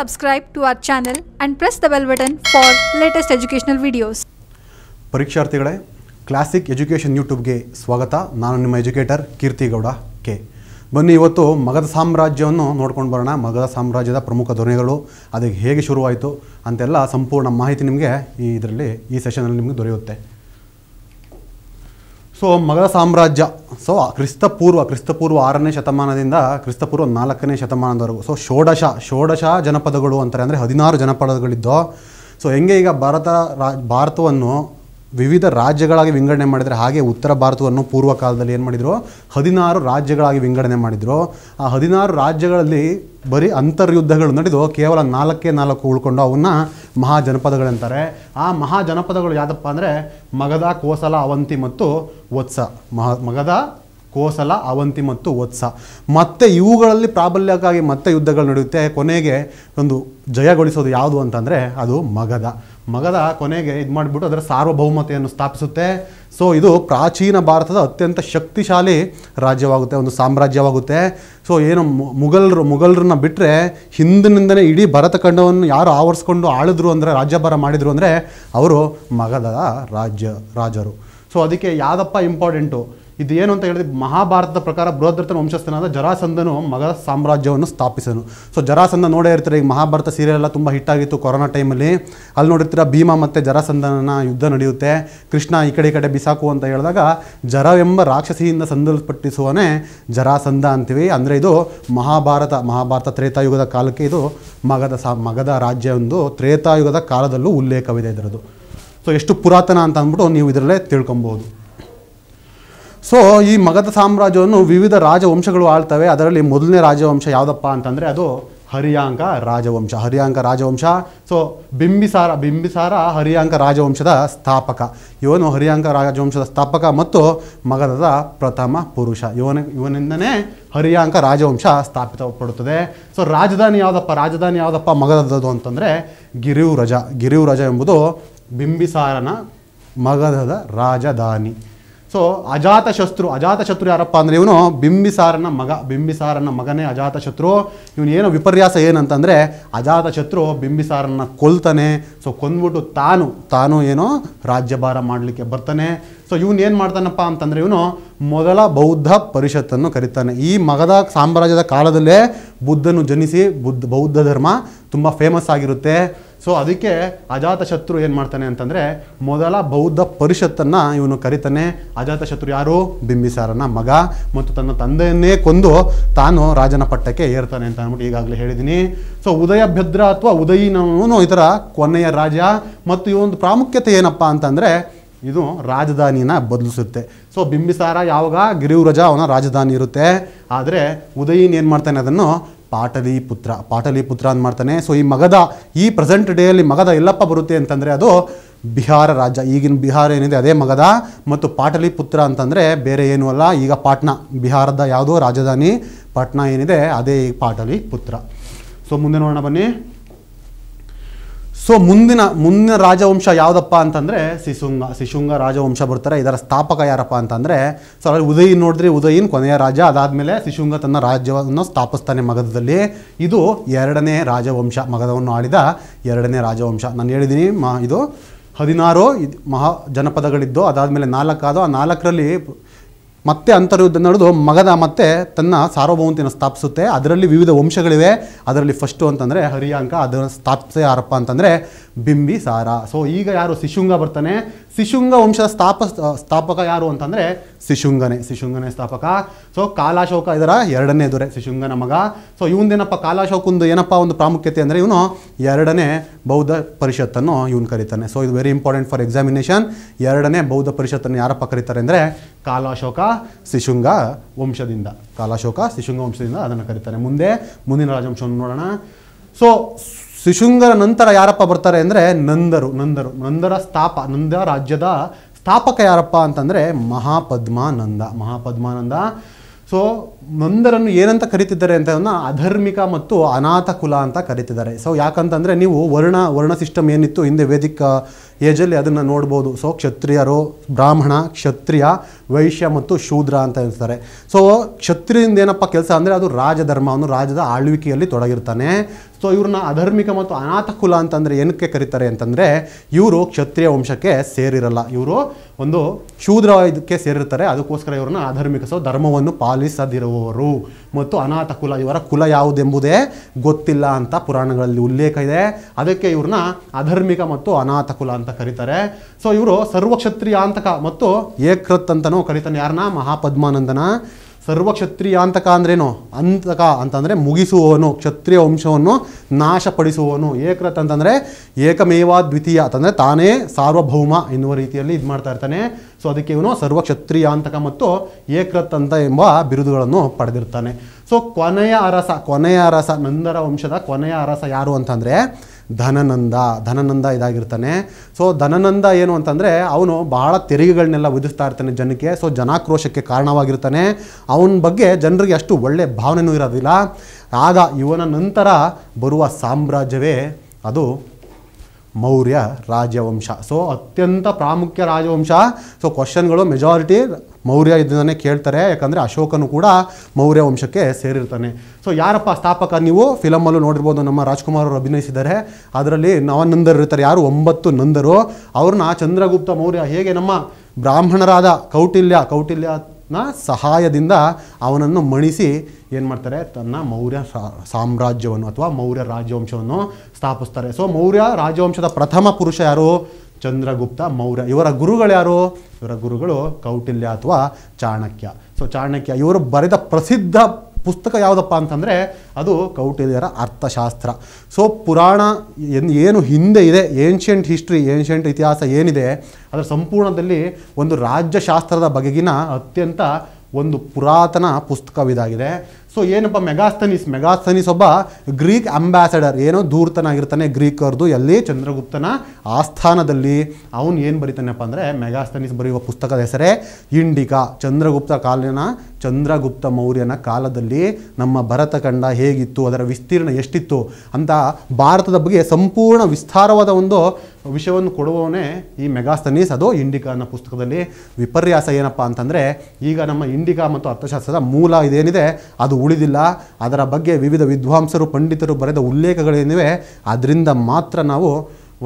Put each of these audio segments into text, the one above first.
Subscribe to our channel and press the bell button for latest educational videos. ಪರೀಕ್ಷಾರ್ಥಿಗಳೇ classic education ಯೂಟ್ಯೂಬ್ಗೆ ಸ್ವಾಗತ ನಾನು ನಿಮ್ಮ ಎಜುಕೇಟರ್ ಕೀರ್ತಿಗೌಡ ಕೆ ಬನ್ನಿ ಇವತ್ತು ಮಗದ ಸಾಮ್ರಾಜ್ಯವನ್ನು ನೋಡ್ಕೊಂಡು ಬರೋಣ ಮಗದ ಸಾಮ್ರಾಜ್ಯದ ಪ್ರಮುಖ ಧ್ವನಿಗಳು ಅದಕ್ಕೆ ಹೇಗೆ ಶುರುವಾಯಿತು ಅಂತೆಲ್ಲ ಸಂಪೂರ್ಣ ಮಾಹಿತಿ ನಿಮಗೆ ಈ ಇದರಲ್ಲಿ ಈ ಸೆಷನಲ್ಲಿ ನಿಮಗೆ ದೊರೆಯುತ್ತೆ ಸೊ ಮಗಧ ಸಾಮ್ರಾಜ್ಯ ಸೊ ಕ್ರಿಸ್ತಪೂರ್ವ ಕ್ರಿಸ್ತಪೂರ್ವ ಆರನೇ ಶತಮಾನದಿಂದ ಕ್ರಿಸ್ತಪೂರ್ವ ನಾಲ್ಕನೇ ಶತಮಾನದವರೆಗೂ ಸೊ ಷೋಡಶ ಷೋಡಶ ಜನಪದಗಳು ಅಂತಾರೆ ಅಂದರೆ ಹದಿನಾರು ಜನಪದಗಳಿದ್ದು ಸೊ ಹೆಂಗೆ ಈಗ ಭಾರತ ರಾ ಭಾರತವನ್ನು ವಿವಿಧ ರಾಜ್ಯಗಳಾಗಿ ವಿಂಗಡಣೆ ಮಾಡಿದರೆ ಹಾಗೆ ಉತ್ತರ ಭಾರತವನ್ನು ಪೂರ್ವ ಕಾಲದಲ್ಲಿ ಏನು ಮಾಡಿದರು ಹದಿನಾರು ರಾಜ್ಯಗಳಾಗಿ ವಿಂಗಡಣೆ ಮಾಡಿದರು ಆ ಹದಿನಾರು ರಾಜ್ಯಗಳಲ್ಲಿ ಬರೀ ಅಂತರ್ಯುದ್ಧಗಳು ನಡೆದು ಕೇವಲ ನಾಲ್ಕೇ ನಾಲ್ಕು ಉಳ್ಕೊಂಡು ಅವನ್ನ ಮಹಾಜನಪದಗಳಂತಾರೆ ಆ ಮಹಾಜನಪದಗಳು ಯಾವುದಪ್ಪ ಅಂದರೆ ಮಗಧ ಕೋಸಲ ಅವಂತಿ ಮತ್ತು ವತ್ಸ ಮಹ ಮಗಧ ಕೋಸಲ ಅವಂತಿ ಮತ್ತು ವತ್ಸ ಮತ್ತೆ ಇವುಗಳಲ್ಲಿ ಪ್ರಾಬಲ್ಯಕ್ಕಾಗಿ ಮತ್ತೆ ಯುದ್ಧಗಳು ನಡೆಯುತ್ತೆ ಕೊನೆಗೆ ಒಂದು ಜಯಗೊಳಿಸೋದು ಯಾವುದು ಅಂತಂದರೆ ಅದು ಮಗದ ಮಗದ ಕೊನೆಗೆ ಇದು ಮಾಡಿಬಿಟ್ಟು ಅದರ ಸಾರ್ವಭೌಮತೆಯನ್ನು ಸ್ಥಾಪಿಸುತ್ತೆ ಸೊ ಇದು ಪ್ರಾಚೀನ ಭಾರತದ ಅತ್ಯಂತ ಶಕ್ತಿಶಾಲಿ ರಾಜ್ಯವಾಗುತ್ತೆ ಒಂದು ಸಾಮ್ರಾಜ್ಯವಾಗುತ್ತೆ ಸೊ ಏನು ಮುಘಲರು ಮುಘಲರನ್ನ ಬಿಟ್ಟರೆ ಹಿಂದಿನಿಂದಲೇ ಇಡೀ ಭರತ ಯಾರು ಆವರಿಸ್ಕೊಂಡು ಆಳಿದ್ರು ಅಂದರೆ ರಾಜ್ಯಭಾರ ಮಾಡಿದರು ಅಂದರೆ ಅವರು ಮಗದ ರಾಜ್ಯ ರಾಜರು ಸೊ ಅದಕ್ಕೆ ಯಾವುದಪ್ಪ ಇಂಪಾರ್ಟೆಂಟು ಇದು ಏನು ಅಂತ ಹೇಳಿದ್ರೆ ಮಹಾಭಾರತದ ಪ್ರಕಾರ ಬೃಹದ್ರಥನ ವಂಶಸ್ಥನಾದ ಜರಾಸಂಧನು ಮಗದ ಸಾಮ್ರಾಜ್ಯವನ್ನು ಸ್ಥಾಪಿಸನು ಸೊ ಜರಾಸಂಧ ನೋಡೇ ಇರ್ತಾರೆ ಈಗ ಮಹಾಭಾರತ ಸೀರಿಯಲ್ ಎಲ್ಲ ತುಂಬ ಹಿಟ್ಟಾಗಿತ್ತು ಕೊರೋನಾ ಟೈಮಲ್ಲಿ ಅಲ್ಲಿ ನೋಡಿರ್ತೀರ ಭೀಮಾ ಮತ್ತು ಜರಾಸಂಧನ ಯುದ್ಧ ನಡೆಯುತ್ತೆ ಕೃಷ್ಣ ಈ ಕಡೆ ಈ ಕಡೆ ಬಿಸಾಕು ಅಂತ ಹೇಳಿದಾಗ ಜರವೆಂಬ ರಾಕ್ಷಸಿಯಿಂದ ಸಂದಲ್ಪಟ್ಟಿಸುವನೇ ಜರಾಸಂಧ ಅಂತೀವಿ ಅಂದರೆ ಇದು ಮಹಾಭಾರತ ಮಹಾಭಾರತ ತ್ರೇತಾಯುಗದ ಕಾಲಕ್ಕೆ ಇದು ಮಗದ ಸಾ ಮಗದ ರಾಜ್ಯ ಒಂದು ತ್ರೇತಾಯುಗದ ಕಾಲದಲ್ಲೂ ಉಲ್ಲೇಖವಿದೆ ಇದರದು ಸೊ ಎಷ್ಟು ಪುರಾತನ ಅಂತ ಅಂದ್ಬಿಟ್ಟು ನೀವು ಇದರಲ್ಲೇ ತಿಳ್ಕೊಬೋದು ಸೊ ಈ ಮಗಧ ಸಾಮ್ರಾಜ್ಯವನ್ನು ವಿವಿಧ ರಾಜವಂಶಗಳು ಆಳ್ತವೆ ಅದರಲ್ಲಿ ಮೊದಲನೇ ರಾಜವಂಶ ಯಾವುದಪ್ಪ ಅಂತಂದರೆ ಅದು ಹರಿಯಾಂಕ ರಾಜವಂಶ ಹರಿಯಾಂಕ ರಾಜವಂಶ ಸೊ ಬಿಂಬಿಸಾರ ಬಿಂಬಿಸಾರ ಹರಿಯಾಂಕ ರಾಜವಂಶದ ಸ್ಥಾಪಕ ಇವನು ಹರಿಯಾಂಕ ರಾಜವಂಶದ ಸ್ಥಾಪಕ ಮತ್ತು ಮಗಧದ ಪ್ರಥಮ ಪುರುಷ ಇವನ ಇವನಿಂದನೇ ಹರಿಯಾಂಕ ರಾಜವಂಶ ಸ್ಥಾಪಿತಪಡುತ್ತದೆ ಸೊ ರಾಜಧಾನಿ ಯಾವುದಪ್ಪ ರಾಜಧಾನಿ ಯಾವುದಪ್ಪ ಮಗಧದ್ದು ಅಂತಂದರೆ ಗಿರಿವು ರಜ ಎಂಬುದು ಬಿಂಬಿಸಾರನ ಮಗಧದ ರಾಜಧಾನಿ ಸೊ ಅಜಾತ ಶತ್ರು ಅಜಾತ ಶತ್ರು ಯಾರಪ್ಪ ಅಂದರೆ ಇವನು ಬಿಂಬಿಸಾರನ ಮಗ ಬಿಂಬಿಸಾರನ ಮಗನೇ ಅಜಾತ ಶತ್ರು ಇವನು ಏನೋ ವಿಪರ್ಯಾಸ ಏನಂತಂದರೆ ಅಜಾತ ಶತ್ರು ಬಿಂಬಿಸಾರನ ಕೊಲ್ತಾನೆ ಸೊ ಕೊಂದ್ಬಿಟ್ಟು ತಾನು ತಾನು ಏನು ರಾಜ್ಯಭಾರ ಮಾಡಲಿಕ್ಕೆ ಬರ್ತಾನೆ ಸೊ ಇವನು ಏನು ಮಾಡ್ತಾನಪ್ಪ ಅಂತಂದರೆ ಇವನು ಮೊದಲ ಬೌದ್ಧ ಪರಿಷತ್ತನ್ನು ಕರೀತಾನೆ ಈ ಮಗದ ಸಾಮ್ರಾಜ್ಯದ ಕಾಲದಲ್ಲೇ ಬುದ್ಧನು ಜನಿಸಿ ಬುದ್ಧ ಬೌದ್ಧ ಧರ್ಮ ತುಂಬ ಫೇಮಸ್ ಆಗಿರುತ್ತೆ ಸೊ ಅದಕ್ಕೆ ಅಜಾತಶತ್ರು ಏನು ಮಾಡ್ತಾನೆ ಅಂತಂದರೆ ಮೊದಲ ಬೌದ್ಧ ಪರಿಷತ್ತನ್ನು ಇವನು ಕರಿತಾನೆ ಅಜಾತಶತ್ರು ಯಾರು ಬಿಂಬಿಸಾರನ ಮಗ ಮತ್ತು ತನ್ನ ತಂದೆಯನ್ನೇ ಕೊಂದು ತಾನು ರಾಜನ ಪಟ್ಟಕ್ಕೆ ಏರ್ತಾನೆ ಅಂತ ಅಂದ್ಬಿಟ್ಟು ಈಗಾಗಲೇ ಹೇಳಿದ್ದೀನಿ ಸೊ ಉದಯಭದ್ರ ಅಥವಾ ಉದಯಿನವನು ಥರ ಕೊನೆಯ ರಾಜ ಮತ್ತು ಈ ಒಂದು ಪ್ರಾಮುಖ್ಯತೆ ಏನಪ್ಪ ಅಂತಂದರೆ ಇದು ರಾಜಧಾನಿನ ಬದಲಿಸುತ್ತೆ ಸೊ ಬಿಂಬಿಸಾರ ಯಾವಾಗ ಗಿರಿವ್ರಜ ಅವನ ರಾಜಧಾನಿ ಇರುತ್ತೆ ಆದರೆ ಉದಯಿನ್ ಏನು ಮಾಡ್ತಾನೆ ಅದನ್ನು ಪಾಟಲಿ ಪುತ್ರ ಪಾಟಲಿ ಪುತ್ರ ಅಂತ ಮಾಡ್ತಾನೆ ಸೊ ಈ ಮಗದ ಈ ಪ್ರೆಸೆಂಟ್ ಡೇಯಲ್ಲಿ ಮಗದ ಎಲ್ಲಪ್ಪ ಬರುತ್ತೆ ಅಂತಂದರೆ ಅದು ಬಿಹಾರ ರಾಜ್ಯ ಈಗಿನ ಬಿಹಾರ ಏನಿದೆ ಅದೇ ಮಗದ ಮತ್ತು ಪಾಟಲಿ ಪುತ್ರ ಅಂತಂದರೆ ಬೇರೆ ಏನೂ ಅಲ್ಲ ಈಗ ಪಾಟ್ನಾ ಬಿಹಾರದ ಯಾವುದೋ ರಾಜಧಾನಿ ಪಾಟ್ನಾ ಏನಿದೆ ಅದೇ ಪಾಟಲಿ ಪುತ್ರ ಸೊ ಮುಂದೆ ನೋಡೋಣ ಬನ್ನಿ ಸೊ ಮುಂದಿನ ಮುಂದಿನ ರಾಜವಂಶ ಯಾವುದಪ್ಪ ಅಂತಂದರೆ ಸಿಶುಂಗ ಸಿಶುಂಗ ರಾಜವಂಶ ಬರ್ತಾರೆ ಇದರ ಸ್ಥಾಪಕ ಯಾರಪ್ಪ ಅಂತಂದರೆ ಸೊ ಅಲ್ಲಿ ಉದಯಿನ್ ನೋಡಿದ್ರೆ ಉದಯಿನ್ ಕೊನೆಯ ರಾಜ ಅದಾದಮೇಲೆ ಸಿಶುಂಗ ತನ್ನ ರಾಜ್ಯವನ್ನು ಸ್ಥಾಪಿಸ್ತಾನೆ ಮಗಧದಲ್ಲಿ ಇದು ಎರಡನೇ ರಾಜವಂಶ ಮಗಧವನ್ನು ಆಳಿದ ಎರಡನೇ ರಾಜವಂಶ ನಾನು ಹೇಳಿದ್ದೀನಿ ಮ ಇದು ಹದಿನಾರು ಇದು ಮಹಾ ಜನಪದಗಳಿದ್ದು ಅದಾದಮೇಲೆ ನಾಲ್ಕಾದೋ ಆ ನಾಲ್ಕರಲ್ಲಿ ಮತ್ತೆ ಅಂತರ್ಯುದ್ಧ ನಡೆದು ಮಗದ ಮತ್ತೆ ತನ್ನ ಸಾರ್ವಭೌಮತೆಯನ್ನು ಸ್ಥಾಪಿಸುತ್ತೆ ಅದರಲ್ಲಿ ವಿವಿಧ ವಂಶಗಳಿವೆ ಅದರಲ್ಲಿ ಫಸ್ಟು ಅಂತಂದರೆ ಹರಿಯಾಂಕ ಅದನ್ನು ಸ್ಥಾಪಿಸೇ ಯಾರಪ್ಪ ಅಂತಂದರೆ ಬಿಂಬಿ ಸಾರ ಸೊ ಈಗ ಯಾರು ಶಿಶುಂಗ ಬರ್ತಾನೆ ಶಿಶುಂಗ ವಂಶದ ಸ್ಥಾಪ ಸ್ಥಾಪಕ ಯಾರು ಅಂತಂದರೆ ಸಿಶುಂಗನೇ ಸಿಶುಂಗನೇ ಸ್ಥಾಪಕ ಸೊ ಕಾಲಾಶೋಕ ಇದರ ಎರಡನೇ ದೊರೆ ಶಿಶುಂಗನ ಮಗ ಸೊ ಇವಂದೇನಪ್ಪ ಕಾಲಾಶೋಕಂದು ಏನಪ್ಪ ಒಂದು ಪ್ರಾಮುಖ್ಯತೆ ಅಂದರೆ ಇವನು ಎರಡನೇ ಬೌದ್ಧ ಪರಿಷತ್ತನ್ನು ಇವನು ಕರೀತಾನೆ ಸೊ ಇದು ವೆರಿ ಇಂಪಾರ್ಟೆಂಟ್ ಫಾರ್ ಎಕ್ಸಾಮಿನೇಷನ್ ಎರಡನೇ ಬೌದ್ಧ ಪರಿಷತ್ತನ್ನು ಯಾರಪ್ಪ ಕರೀತಾರೆ ಅಂದರೆ ಕಾಲಾಶೋಕ ಶಿಶುಂಗ ವಂಶದಿಂದ ಕಾಲಾಶೋಕ ಶಿಶುಂಗ ವಂಶದಿಂದ ಅದನ್ನು ಕರೀತಾರೆ ಮುಂದೆ ಮುಂದಿನ ರಾಜವಂಶವನ್ನು ನೋಡೋಣ ಸೊ ಶಿಶುಂಗರ ನಂತರ ಯಾರಪ್ಪ ಬರ್ತಾರೆ ಅಂದರೆ ನಂದರು ನಂದರು ನಂದರ ಸ್ಥಾಪ ನಂದ ರಾಜ್ಯದ ಸ್ಥಾಪಕ ಯಾರಪ್ಪ ಅಂತಂದರೆ ಮಹಾಪದ್ಮಾನಂದ ಮಹಾಪದ್ಮಾನಂದ ಸೊ ಮಂದರನ್ನು ಏನಂತ ಕರಿತಿದ್ದಾರೆ ಅಂತ ಅಧರ್ಮಿಕ ಮತ್ತು ಅನಾಥ ಕುಲ ಅಂತ ಕರಿತಿದ್ದಾರೆ ಸೊ ಯಾಕಂತಂದರೆ ನೀವು ವರ್ಣ ವರ್ಣ ಸಿಸ್ಟಮ್ ಏನಿತ್ತು ಹಿಂದೆ ವೇದಿಕ ಏಜಲ್ಲಿ ಅದನ್ನು ನೋಡ್ಬೋದು ಸೊ ಕ್ಷತ್ರಿಯರು ಬ್ರಾಹ್ಮಣ ಕ್ಷತ್ರಿಯ ವೈಶ್ಯ ಮತ್ತು ಶೂದ್ರ ಅಂತ ಹೇಳ್ತಾರೆ ಸೊ ಕ್ಷತ್ರಿಯಿಂದ ಏನಪ್ಪ ಕೆಲಸ ಅಂದರೆ ಅದು ರಾಜಧರ್ಮವನ್ನು ರಾಜದ ಆಳ್ವಿಕೆಯಲ್ಲಿ ತೊಡಗಿರ್ತಾನೆ ಸೊ ಇವ್ರನ್ನ ಅಧರ್ಮಿಕ ಮತ್ತು ಅನಾಥ ಕುಲ ಅಂತಂದರೆ ಏನಕ್ಕೆ ಕರೀತಾರೆ ಅಂತಂದರೆ ಇವರು ಕ್ಷತ್ರಿಯ ವಂಶಕ್ಕೆ ಸೇರಿರಲ್ಲ ಇವರು ಒಂದು ಶೂದ್ರ ಇದಕ್ಕೆ ಸೇರಿರ್ತಾರೆ ಅದಕ್ಕೋಸ್ಕರ ಇವ್ರನ್ನ ಅಧರ್ಮಿಕ ಸೊ ಧರ್ಮವನ್ನು ಪಾಲಿಸದಿರುವ ಮಾಡುವವರು ಮತ್ತು ಅನಾಥ ಕುಲ ಇವರ ಕುಲ ಯಾವುದೆಂಬುದೇ ಗೊತ್ತಿಲ್ಲ ಅಂತ ಪುರಾಣಗಳಲ್ಲಿ ಉಲ್ಲೇಖ ಇದೆ ಅದಕ್ಕೆ ಇವ್ರನ್ನ ಅಧರ್ಮಿಕ ಮತ್ತು ಅನಾಥ ಕುಲ ಅಂತ ಕರೀತಾರೆ ಸೊ ಇವರು ಸರ್ವಕ್ಷತ್ರಿಯಾಂತಕ ಮತ್ತು ಏಕೃತ್ ಅಂತನೂ ಕರೀತಾನೆ ಯಾರನ್ನ ಮಹಾಪದ್ಮಾನಂದನ ಸರ್ವಕ್ಷತ್ರಿಯಾಂತಕ ಅಂದ್ರೇನು ಅಂತಕ ಅಂತಂದರೆ ಮುಗಿಸುವವನು ಕ್ಷತ್ರಿಯ ವಂಶವನ್ನು ನಾಶಪಡಿಸುವವನು ಏಕೃತ್ ಅಂತಂದರೆ ಏಕಮೇವಾ ದ್ವಿತೀಯ ಅಂತಂದರೆ ತಾನೇ ಸಾರ್ವಭೌಮ ಎನ್ನುವ ರೀತಿಯಲ್ಲಿ ಇದು ಮಾಡ್ತಾ ಇರ್ತಾನೆ ಸೊ ಅದಕ್ಕೆ ಇವನು ಸರ್ವಕ್ಷತ್ರಿಯ ಅಂತಕ ಮತ್ತು ಏಕೃತ್ ಅಂತ ಎಂಬ ಬಿರುದುಗಳನ್ನು ಪಡೆದಿರ್ತಾನೆ ಸೊ ಕೊನೆಯ ಅರಸ ಕೊನೆಯ ಅರಸ ನಂದರ ವಂಶದ ಕೊನೆಯ ಅರಸ ಯಾರು ಅಂತಂದರೆ ಧನನಂದ ಧನನಂದ ಇದಾಗಿರ್ತಾನೆ ಸೊ ಧನನಂದ ಏನು ಅಂತಂದರೆ ಅವನು ಬಹಳ ತೆರಿಗೆಗಳನ್ನೆಲ್ಲ ವಿಧಿಸ್ತಾ ಇರ್ತಾನೆ ಜನಕ್ಕೆ ಸೊ ಜನಾಕ್ರೋಶಕ್ಕೆ ಕಾರಣವಾಗಿರ್ತಾನೆ ಅವನ ಬಗ್ಗೆ ಜನರಿಗೆ ಅಷ್ಟು ಒಳ್ಳೆಯ ಭಾವನೆಯೂ ಇರೋದಿಲ್ಲ ಆಗ ಇವನ ನಂತರ ಬರುವ ಸಾಮ್ರಾಜ್ಯವೇ ಅದು ಮೌರ್ಯ ರಾಜವಂಶ ಸೊ ಅತ್ಯಂತ ಪ್ರಾಮುಖ್ಯ ರಾಜವಂಶ ಸೊ ಕ್ವಶನ್ಗಳು ಮೆಜಾರಿಟಿ ಮೌರ್ಯ ಇದನ್ನೇ ಕೇಳ್ತಾರೆ ಯಾಕಂದರೆ ಅಶೋಕನು ಕೂಡ ಮೌರ್ಯ ವಂಶಕ್ಕೆ ಸೇರಿರ್ತಾನೆ ಸೊ ಯಾರಪ್ಪ ಸ್ಥಾಪಕ ನೀವು ಫಿಲಮಲ್ಲೂ ನೋಡಿರ್ಬೋದು ನಮ್ಮ ರಾಜ್ಕುಮಾರ್ ಅವರು ಅಭಿನಯಿಸಿದ್ದಾರೆ ಅದರಲ್ಲಿ ನವನಂದರು ಇರ್ತಾರೆ ಯಾರು ಒಂಬತ್ತು ನಂದರು ಅವ್ರನ್ನ ಚಂದ್ರಗುಪ್ತ ಮೌರ್ಯ ಹೇಗೆ ನಮ್ಮ ಬ್ರಾಹ್ಮಣರಾದ ಕೌಟಿಲ್ಯ ಕೌಟಿಲ್ಯ ನ ಸಹಾಯದಿಂದ ಅವನನ್ನು ಮಣಿಸಿ ಏನು ಮಾಡ್ತಾರೆ ತನ್ನ ಮೌರ್ಯ ಸಾಮ್ರಾಜ್ಯವನ್ನು ಅಥವಾ ಮೌರ್ಯ ರಾಜವಂಶವನ್ನು ಸ್ಥಾಪಿಸ್ತಾರೆ ಸೊ ಮೌರ್ಯ ರಾಜವಂಶದ ಪ್ರಥಮ ಪುರುಷ ಯಾರು ಚಂದ್ರಗುಪ್ತ ಮೌರ್ಯ ಇವರ ಗುರುಗಳು ಯಾರು ಇವರ ಗುರುಗಳು ಕೌಟಿಲ್ಯ ಅಥವಾ ಚಾಣಕ್ಯ ಸೊ ಚಾಣಕ್ಯ ಇವರು ಬರೆದ ಪ್ರಸಿದ್ಧ ಪುಸ್ತಕ ಯಾವುದಪ್ಪ ಅಂತಂದರೆ ಅದು ಕೌಟಿಲ್ಯರ ಅರ್ಥಶಾಸ್ತ್ರ ಸೊ ಪುರಾಣ ಏನು ಹಿಂದೆ ಇದೆ ಏನ್ಷಿಯಂಟ್ ಹಿಸ್ಟ್ರಿ ಏನ್ಷಿಯಂಟ್ ಇತಿಹಾಸ ಏನಿದೆ ಅದರ ಸಂಪೂರ್ಣದಲ್ಲಿ ಒಂದು ರಾಜ್ಯಶಾಸ್ತ್ರದ ಬಗೆಗಿನ ಅತ್ಯಂತ ಒಂದು ಪುರಾತನ ಪುಸ್ತಕವಿದಾಗಿದೆ ಸೊ ಏನಪ್ಪ ಮೆಗಾಸ್ತನೀಸ್ ಮೆಗಾಸ್ತನೀಸ್ ಒಬ್ಬ ಗ್ರೀಕ್ ಅಂಬಾಸಡರ್ ಏನೋ ದೂರ್ತನಾಗಿರ್ತಾನೆ ಗ್ರೀಕರ್ದು ಎಲ್ಲಿ ಚಂದ್ರಗುಪ್ತನ ಆಸ್ಥಾನದಲ್ಲಿ ಅವನು ಏನು ಬರೀತಾನಪ್ಪ ಅಂದರೆ ಮೆಗಾಸ್ತನೀಸ್ ಬರೆಯುವ ಪುಸ್ತಕದ ಹೆಸರೇ ಇಂಡಿಕಾ ಚಂದ್ರಗುಪ್ತ ಕಾಲಿನ ಚಂದ್ರಗುಪ್ತ ಮೌರ್ಯನ ಕಾಲದಲ್ಲಿ ನಮ್ಮ ಭರತ ಹೇಗಿತ್ತು ಅದರ ವಿಸ್ತೀರ್ಣ ಎಷ್ಟಿತ್ತು ಅಂತ ಭಾರತದ ಬಗ್ಗೆ ಸಂಪೂರ್ಣ ವಿಸ್ತಾರವಾದ ಒಂದು ವಿಷಯವನ್ನು ಕೊಡುವವನೇ ಈ ಮೆಗಾಸ್ತನೀಸ್ ಅದು ಇಂಡಿಕಾ ಅನ್ನೋ ಪುಸ್ತಕದಲ್ಲಿ ವಿಪರ್ಯಾಸ ಏನಪ್ಪ ಅಂತಂದರೆ ಈಗ ನಮ್ಮ ಇಂಡಿಕಾ ಮತ್ತು ಅರ್ಥಶಾಸ್ತ್ರದ ಮೂಲ ಇದೇನಿದೆ ಅದು ಉಳಿದಿಲ್ಲ ಅದರ ಬಗ್ಗೆ ವಿವಿಧ ವಿದ್ವಾಂಸರು ಪಂಡಿತರು ಬರೆದ ಉಲ್ಲೇಖಗಳೇನಿವೆ ಅದರಿಂದ ಮಾತ್ರ ನಾವು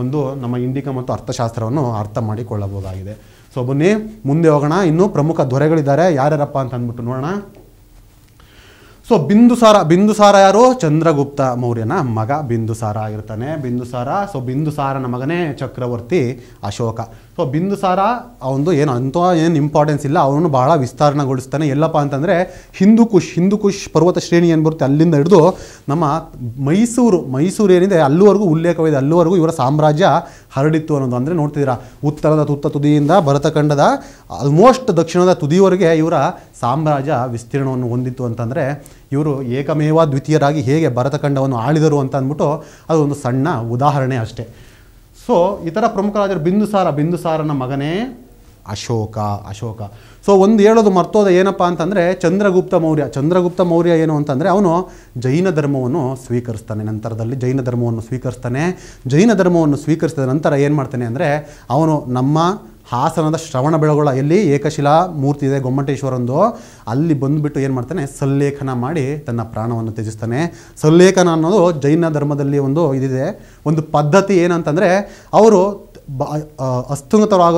ಒಂದು ನಮ್ಮ ಇಂಡಿಕಾ ಮತ್ತು ಅರ್ಥಶಾಸ್ತ್ರವನ್ನು ಅರ್ಥ ಮಾಡಿಕೊಳ್ಳಬಹುದಾಗಿದೆ ಸೊ ಬನ್ನಿ ಮುಂದೆ ಹೋಗೋಣ ಇನ್ನೂ ಪ್ರಮುಖ ದೊರೆಗಳಿದ್ದಾರೆ ಯಾರ್ಯಾರಪ್ಪ ಅಂತ ಅಂದ್ಬಿಟ್ಟು ನೋಡೋಣ ಸೊ ಬಿಂದುಸಾರ ಬಿಂದುಸಾರ ಯಾರು ಚಂದ್ರಗುಪ್ತ ಮೌರ್ಯನ ಮಗ ಬಿಂದುಸಾರ ಆಗಿರ್ತಾನೆ ಬಿಂದುಸಾರ ಸೊ ಬಿಂದುಸಾರನ ಮಗನೇ ಚಕ್ರವರ್ತಿ ಅಶೋಕ ಸೊ ಬಿಂದುಸಾರ ಅವನು ಏನು ಅಂಥ ಏನು ಇಂಪಾರ್ಟೆನ್ಸ್ ಇಲ್ಲ ಅವನು ಬಹಳ ವಿಸ್ತಾರಣಗೊಳಿಸ್ತಾನೆ ಎಲ್ಲಪ್ಪ ಅಂತಂದರೆ ಹಿಂದೂ ಕುಶ್ ಹಿಂದೂ ಕುಶ್ ಪರ್ವತ ಶ್ರೇಣಿ ಏನು ಬರುತ್ತೆ ಅಲ್ಲಿಂದ ಹಿಡಿದು ನಮ್ಮ ಮೈಸೂರು ಮೈಸೂರು ಏನಿದೆ ಅಲ್ಲಿವರೆಗೂ ಉಲ್ಲೇಖವಿದೆ ಅಲ್ಲಿವರೆಗೂ ಇವರ ಸಾಮ್ರಾಜ್ಯ ಹರಡಿತ್ತು ಅನ್ನೋದು ಅಂದರೆ ನೋಡ್ತಿದ್ದೀರಾ ಉತ್ತರದ ತುತ್ತ ತುದಿಯಿಂದ ಭರತಖಂಡದ ಆಲ್ಮೋಸ್ಟ್ ದಕ್ಷಿಣದ ತುದಿಯವರೆಗೆ ಇವರ ಸಾಮ್ರಾಜ್ಯ ವಿಸ್ತೀರ್ಣವನ್ನು ಹೊಂದಿತ್ತು ಅಂತಂದರೆ ಇವರು ಏಕಮೇವ ದ್ವಿತೀಯರಾಗಿ ಹೇಗೆ ಭರತಖಂಡವನ್ನು ಆಳಿದರು ಅಂತ ಅಂದ್ಬಿಟ್ಟು ಅದು ಒಂದು ಸಣ್ಣ ಉದಾಹರಣೆ ಅಷ್ಟೇ ಸೊ ಇತರ ಪ್ರಮುಖ ರಾಜರು ಬಿಂದುಸಾರ ಬಿಂದುಸಾರನ ಮಗನೇ ಅಶೋಕ ಅಶೋಕ ಸೊ ಒಂದು ಹೇಳೋದು ಮರ್ತೋದ ಏನಪ್ಪ ಅಂತಂದರೆ ಚಂದ್ರಗುಪ್ತ ಮೌರ್ಯ ಚಂದ್ರಗುಪ್ತ ಮೌರ್ಯ ಏನು ಅಂತಂದರೆ ಅವನು ಜೈನ ಧರ್ಮವನ್ನು ಸ್ವೀಕರಿಸ್ತಾನೆ ನಂತರದಲ್ಲಿ ಜೈನ ಧರ್ಮವನ್ನು ಸ್ವೀಕರಿಸ್ತಾನೆ ಜೈನ ಧರ್ಮವನ್ನು ಸ್ವೀಕರಿಸಿದ ನಂತರ ಏನು ಮಾಡ್ತಾನೆ ಅಂದರೆ ಅವನು ನಮ್ಮ ಹಾಸನದ ಶ್ರವಣ ಬೆಳಗೊಳ ಎಲ್ಲಿ ಏಕಶಿಲಾ ಮೂರ್ತಿ ಇದೆ ಗೊಮ್ಮಟೇಶ್ವರಂದು ಅಲ್ಲಿ ಬಂದುಬಿಟ್ಟು ಏನು ಮಾಡ್ತಾನೆ ಸಲ್ಲೇಖನ ಮಾಡಿ ತನ್ನ ಪ್ರಾಣವನ್ನು ತ್ಯಜಿಸ್ತಾನೆ ಸಲ್ಲೇಖನ ಅನ್ನೋದು ಜೈನ ಧರ್ಮದಲ್ಲಿ ಒಂದು ಇದಿದೆ ಒಂದು ಪದ್ಧತಿ ಏನಂತಂದರೆ ಅವರು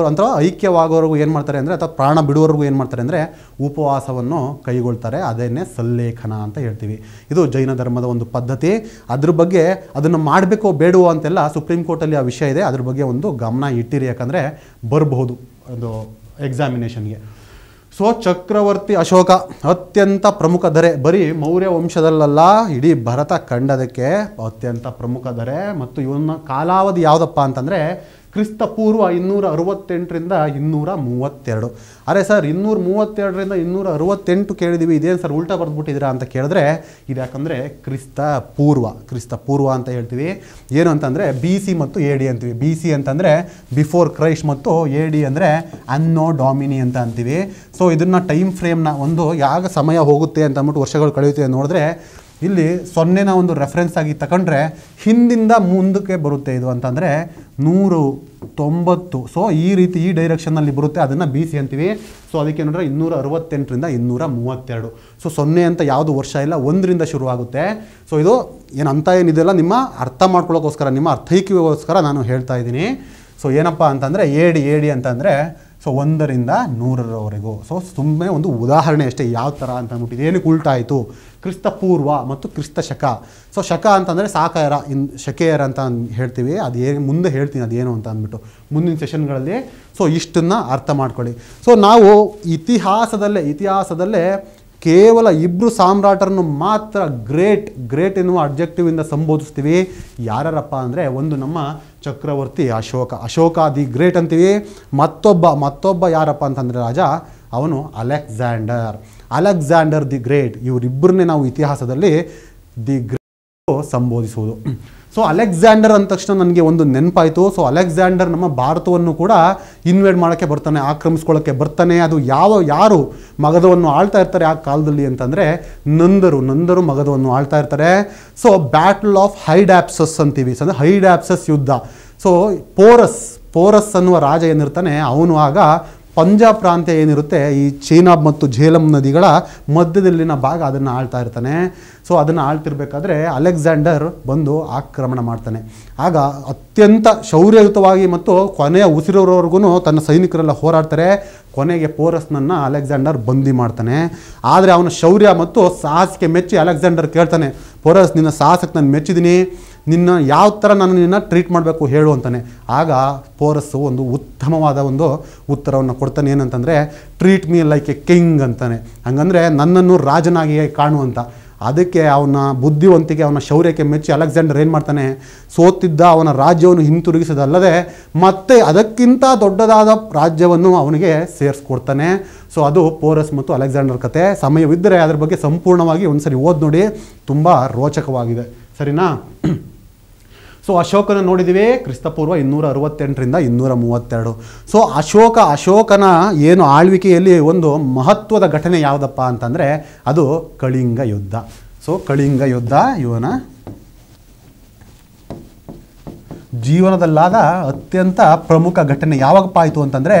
ಅಂತ ಐಕ್ಯವಾಗೋವರೆಗೂ ಏನು ಮಾಡ್ತಾರೆ ಅಂದರೆ ಅಥವಾ ಪ್ರಾಣ ಬಿಡುವವರೆಗೂ ಏನು ಮಾಡ್ತಾರೆ ಅಂದರೆ ಉಪವಾಸವನ್ನು ಕೈಗೊಳ್ತಾರೆ ಅದನ್ನೇ ಸಲ್ಲೇಖನ ಅಂತ ಹೇಳ್ತೀವಿ ಇದು ಜೈನ ಧರ್ಮದ ಒಂದು ಪದ್ಧತಿ ಅದ್ರ ಬಗ್ಗೆ ಅದನ್ನು ಮಾಡಬೇಕೋ ಬೇಡವೋ ಅಂತೆಲ್ಲ ಸುಪ್ರೀಂ ಕೋರ್ಟಲ್ಲಿ ಆ ವಿಷಯ ಇದೆ ಅದ್ರ ಬಗ್ಗೆ ಒಂದು ಗಮನ ಇಟ್ಟಿರಿ ಯಾಕಂದರೆ ಬರಬಹುದು ಒಂದು ಎಕ್ಸಾಮಿನೇಷನ್ಗೆ ಸೊ ಚಕ್ರವರ್ತಿ ಅಶೋಕ ಅತ್ಯಂತ ಪ್ರಮುಖ ಧರೆ ಬರೀ ಮೌರ್ಯ ವಂಶದಲ್ಲೆಲ್ಲ ಇಡೀ ಭರತ ಕಂಡದಕ್ಕೆ ಅತ್ಯಂತ ಪ್ರಮುಖ ಧರೆ ಮತ್ತು ಇವನ್ನ ಕಾಲಾವಧಿ ಯಾವುದಪ್ಪ ಅಂತಂದರೆ ಕ್ರಿಸ್ತಪೂರ್ವ ಇನ್ನೂರ ಅರವತ್ತೆಂಟರಿಂದ ಇನ್ನೂರ ಮೂವತ್ತೆರಡು ಅರೆ ಸರ್ ಇನ್ನೂರ ಮೂವತ್ತೆರಡರಿಂದ ಇನ್ನೂರ ಅರವತ್ತೆಂಟು ಕೇಳಿದ್ದೀವಿ ಇದೇನು ಸರ್ ಉಲ್ಟಾ ಬರೆದ್ಬಿಟ್ಟಿದ್ದೀರಾ ಅಂತ ಕೇಳಿದ್ರೆ ಇದು ಯಾಕಂದರೆ ಕ್ರಿಸ್ತ ಪೂರ್ವ ಕ್ರಿಸ್ತ ಪೂರ್ವ ಅಂತ ಹೇಳ್ತೀವಿ ಏನು ಅಂತಂದರೆ ಬಿ ಸಿ ಮತ್ತು ಎ ಡಿ ಅಂತೀವಿ ಬಿ ಸಿ ಅಂತಂದರೆ ಬಿಫೋರ್ ಕ್ರೈಸ್ಟ್ ಮತ್ತು ಎ ಡಿ ಅಂದರೆ ಅನ್ನೋ ಡಾಮಿನಿ ಅಂತ ಅಂತೀವಿ ಸೊ ಇದನ್ನು ಟೈಮ್ ಫ್ರೇಮ್ನ ಒಂದು ಯಾವ ಸಮಯ ಹೋಗುತ್ತೆ ಅಂತ ಅಂದ್ಬಿಟ್ಟು ವರ್ಷಗಳು ಕಳೆಯುತ್ತೆ ನೋಡಿದ್ರೆ ಇಲ್ಲಿ ಸೊನ್ನೆನ ಒಂದು ರೆಫರೆನ್ಸ್ ಆಗಿ ತಗೊಂಡ್ರೆ ಹಿಂದಿಂದ ಮುಂದಕ್ಕೆ ಬರುತ್ತೆ ಇದು ಅಂತಂದರೆ ನೂರು ತೊಂಬತ್ತು ಸೊ ಈ ರೀತಿ ಈ ಡೈರೆಕ್ಷನ್ನಲ್ಲಿ ಬರುತ್ತೆ ಅದನ್ನು ಬಿ ಸಿ ಅಂತೀವಿ ಸೊ ಅದಕ್ಕೆ ನೋಡಿದ್ರೆ ಇನ್ನೂರ ಅರವತ್ತೆಂಟರಿಂದ ಇನ್ನೂರ ಮೂವತ್ತೆರಡು ಸೊ ಸೊನ್ನೆ ಅಂತ ಯಾವುದು ವರ್ಷ ಇಲ್ಲ ಒಂದರಿಂದ ಶುರುವಾಗುತ್ತೆ ಸೊ ಇದು ಏನು ಅಂತ ಏನಿದೆಲ್ಲ ನಿಮ್ಮ ಅರ್ಥ ಮಾಡ್ಕೊಳ್ಳೋಕ್ಕೋಸ್ಕರ ನಿಮ್ಮ ಅರ್ಥೈಕೆಗೋಸ್ಕರ ನಾನು ಹೇಳ್ತಾ ಇದ್ದೀನಿ ಸೊ ಏನಪ್ಪ ಅಂತಂದರೆ ಏಡಿ ಏಡಿ ಅಂತಂದರೆ ಸೊ ಒಂದರಿಂದ ನೂರರವರೆಗೂ ಸೊ ಸುಮ್ಮನೆ ಒಂದು ಉದಾಹರಣೆ ಅಷ್ಟೇ ಯಾವ ಥರ ಅಂತ ಅಂದ್ಬಿಟ್ಟು ಏನಕ್ಕೆ ಉಲ್ಟಾಯಿತು ಕ್ರಿಸ್ತ ಪೂರ್ವ ಮತ್ತು ಕ್ರಿಸ್ತ ಶಕ ಸೊ ಶಕ ಅಂತಂದರೆ ಸಾಕಯರ ಇನ್ ಶಕೆಯರ ಅಂತ ಹೇಳ್ತೀವಿ ಅದು ಏನು ಮುಂದೆ ಹೇಳ್ತೀನಿ ಅದೇನು ಅಂತ ಅಂದ್ಬಿಟ್ಟು ಮುಂದಿನ ಸೆಷನ್ಗಳಲ್ಲಿ ಸೊ ಇಷ್ಟನ್ನು ಅರ್ಥ ಮಾಡ್ಕೊಳ್ಳಿ ಸೊ ನಾವು ಇತಿಹಾಸದಲ್ಲೇ ಇತಿಹಾಸದಲ್ಲೇ ಕೇವಲ ಇಬ್ಬರು ಸಾಮ್ರಾಟರನ್ನು ಮಾತ್ರ ಗ್ರೇಟ್ ಗ್ರೇಟ್ ಎನ್ನುವ ಅಬ್ಜೆಕ್ಟಿವಿಂದ ಸಂಬೋಧಿಸ್ತೀವಿ ಯಾರಪ್ಪ ಅಂದರೆ ಒಂದು ನಮ್ಮ ಚಕ್ರವರ್ತಿ ಅಶೋಕ ಅಶೋಕ ದಿ ಗ್ರೇಟ್ ಅಂತೀವಿ ಮತ್ತೊಬ್ಬ ಮತ್ತೊಬ್ಬ ಯಾರಪ್ಪ ಅಂತಂದರೆ ರಾಜ ಅವನು ಅಲೆಕ್ಸಾಂಡರ್ ಅಲೆಕ್ಸಾಂಡರ್ ದಿ ಗ್ರೇಟ್ ಇವರಿಬ್ಬರನ್ನೇ ನಾವು ಇತಿಹಾಸದಲ್ಲಿ ದಿ ಗ್ರೇಟ್ ಸಂಬೋಧಿಸುವುದು ಸೊ ಅಲೆಕ್ಸಾಂಡರ್ ಅಂದ ತಕ್ಷಣ ನನಗೆ ಒಂದು ನೆನಪಾಯಿತು ಸೊ ಅಲೆಕ್ಸಾಂಡರ್ ನಮ್ಮ ಭಾರತವನ್ನು ಕೂಡ ಇನ್ವೇಡ್ ಮಾಡೋಕ್ಕೆ ಬರ್ತಾನೆ ಆಕ್ರಮಿಸ್ಕೊಳ್ಳೋಕ್ಕೆ ಬರ್ತಾನೆ ಅದು ಯಾವ ಯಾರು ಮಗದವನ್ನು ಆಳ್ತಾ ಇರ್ತಾರೆ ಆ ಕಾಲದಲ್ಲಿ ಅಂತಂದರೆ ನಂದರು ನಂದರು ಮಗದವನ್ನು ಆಳ್ತಾ ಇರ್ತಾರೆ ಸೊ ಬ್ಯಾಟಲ್ ಆಫ್ ಹೈಡ್ಯಾಪ್ಸಸ್ ಅಂತೀವಿ ಅಂದರೆ ಹೈಡ್ಯಾಪ್ಸಸ್ ಯುದ್ಧ ಸೊ ಪೋರಸ್ ಪೋರಸ್ ಅನ್ನುವ ರಾಜ ಏನಿರ್ತಾನೆ ಅವನು ಆಗ ಪಂಜಾಬ್ ಪ್ರಾಂತ್ಯ ಏನಿರುತ್ತೆ ಈ ಚೀನಾಬ್ ಮತ್ತು ಝೇಲಂ ನದಿಗಳ ಮಧ್ಯದಲ್ಲಿನ ಭಾಗ ಅದನ್ನು ಆಳ್ತಾ ಇರ್ತಾನೆ ಸೊ ಅದನ್ನು ಆಳ್ತಿರ್ಬೇಕಾದ್ರೆ ಅಲೆಕ್ಸಾಂಡರ್ ಬಂದು ಆಕ್ರಮಣ ಮಾಡ್ತಾನೆ ಆಗ ಅತ್ಯಂತ ಶೌರ್ಯಯುತವಾಗಿ ಮತ್ತು ಕೊನೆಯ ಉಸಿರೋವರೆಗೂ ತನ್ನ ಸೈನಿಕರೆಲ್ಲ ಹೋರಾಡ್ತಾರೆ ಕೊನೆಗೆ ಪೋರಸ್ನನ್ನು ಅಲೆಕ್ಸಾಂಡರ್ ಬಂದಿ ಮಾಡ್ತಾನೆ ಆದರೆ ಅವನ ಶೌರ್ಯ ಮತ್ತು ಸಾಹಸಕ್ಕೆ ಮೆಚ್ಚಿ ಅಲೆಕ್ಸಾಂಡರ್ ಕೇಳ್ತಾನೆ ಪೋರಸ್ ನಿನ್ನ ಸಾಹಸಕ್ಕೆ ನಾನು ಮೆಚ್ಚಿದ್ದೀನಿ ನಿನ್ನ ಯಾವ ಥರ ನಾನು ನಿನ್ನ ಟ್ರೀಟ್ ಮಾಡಬೇಕು ಹೇಳು ಅಂತಾನೆ ಆಗ ಪೋರಸ್ಸು ಒಂದು ಉತ್ತಮವಾದ ಒಂದು ಉತ್ತರವನ್ನು ಕೊಡ್ತಾನೆ ಏನಂತಂದರೆ treat me like a king ಅಂತಾನೆ ಹಂಗಂದರೆ ನನ್ನನ್ನು ರಾಜನಾಗಿಯೇ ಕಾಣುವಂಥ ಅದಕ್ಕೆ ಅವನ ಬುದ್ಧಿವಂತಿಕೆ ಅವನ ಶೌರ್ಯಕ್ಕೆ ಮೆಚ್ಚಿ ಅಲೆಕ್ಸಾಂಡರ್ ಏನು ಮಾಡ್ತಾನೆ ಸೋತಿದ್ದ ಅವನ ರಾಜ್ಯವನ್ನು ಹಿಂತಿರುಗಿಸೋದಲ್ಲದೆ ಮತ್ತೆ ಅದಕ್ಕಿಂತ ದೊಡ್ಡದಾದ ರಾಜ್ಯವನ್ನು ಅವನಿಗೆ ಸೇರಿಸ್ಕೊಡ್ತಾನೆ ಸೊ ಅದು ಪೋರಸ್ ಮತ್ತು ಅಲೆಕ್ಸಾಂಡರ್ ಕತೆ ಸಮಯವಿದ್ದರೆ ಅದರ ಬಗ್ಗೆ ಸಂಪೂರ್ಣವಾಗಿ ಒಂದು ಸರಿ ನೋಡಿ ತುಂಬ ರೋಚಕವಾಗಿದೆ ಸರಿನಾ ಸೊ ಅಶೋಕನ ನೋಡಿದೀವಿ ಕ್ರಿಸ್ತಪೂರ್ವ ಇನ್ನೂರ ಅರವತ್ತೆಂಟರಿಂದ ಇನ್ನೂರ ಮೂವತ್ತೆರಡು ಸೊ ಅಶೋಕ ಅಶೋಕನ ಏನು ಆಳ್ವಿಕೆಯಲ್ಲಿ ಒಂದು ಮಹತ್ವದ ಘಟನೆ ಯಾವುದಪ್ಪ ಅಂತಂದರೆ ಅದು ಕಳಿಂಗ ಯುದ್ಧ ಸೊ ಕಳಿಂಗ ಯುದ್ಧ ಇವನ ಜೀವನದಲ್ಲಾದ ಅತ್ಯಂತ ಪ್ರಮುಖ ಘಟನೆ ಯಾವಾಗಪ್ಪ ಆಯಿತು ಅಂತಂದರೆ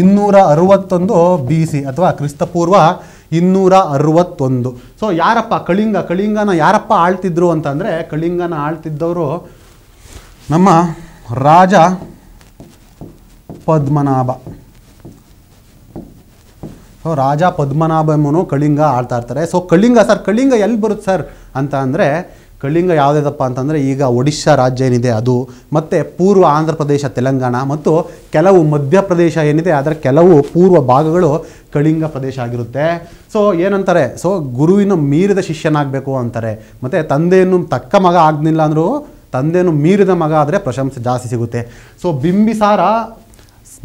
ಇನ್ನೂರ ಅರವತ್ತೊಂದು ಬಿ ಸಿ ಅಥವಾ ಕ್ರಿಸ್ತಪೂರ್ವ ಇನ್ನೂರ ಅರವತ್ತೊಂದು ಸೊ ಯಾರಪ್ಪ ಕಳಿಂಗ ಕಳಿಂಗನ ಯಾರಪ್ಪ ಆಳ್ತಿದ್ರು ಅಂತಂದರೆ ಕಳಿಂಗನ ಆಳ್ತಿದ್ದವರು ನಮ್ಮ ರಾಜ ಪದ್ಮನಾಭ ಸೊ ರಾಜ ಪದ್ಮನಾಭ ಎಂಬನು ಕಳಿಂಗ ಆಡ್ತಾ ಇರ್ತಾರೆ ಸೊ ಕಳಿಂಗ ಸರ್ ಕಳಿಂಗ ಎಲ್ಲಿ ಬರುತ್ತೆ ಸರ್ ಅಂತ ಅಂದರೆ ಕಳಿಂಗ ಯಾವುದೇದಪ್ಪ ಅಂತಂದರೆ ಈಗ ಒಡಿಶಾ ರಾಜ್ಯ ಏನಿದೆ ಅದು ಮತ್ತು ಪೂರ್ವ ಆಂಧ್ರ ಪ್ರದೇಶ ತೆಲಂಗಾಣ ಮತ್ತು ಕೆಲವು ಮಧ್ಯಪ್ರದೇಶ ಏನಿದೆ ಅದರ ಕೆಲವು ಪೂರ್ವ ಭಾಗಗಳು ಕಳಿಂಗ ಪ್ರದೇಶ ಆಗಿರುತ್ತೆ ಸೊ ಏನಂತಾರೆ ಸೊ ಗುರುವಿನ ಮೀರಿದ ಶಿಷ್ಯನಾಗಬೇಕು ಅಂತಾರೆ ಮತ್ತು ತಂದೆಯನ್ನು ತಕ್ಕ ಮಗ ಆಗಲಿಲ್ಲ ಅಂದರೂ ತಂದೆಯನ್ನು ಮೀರಿದ ಮಗ ಆದರೆ ಪ್ರಶಂಸೆ ಜಾಸ್ತಿ ಸಿಗುತ್ತೆ ಸೊ ಬಿಂಬಿಸಾರ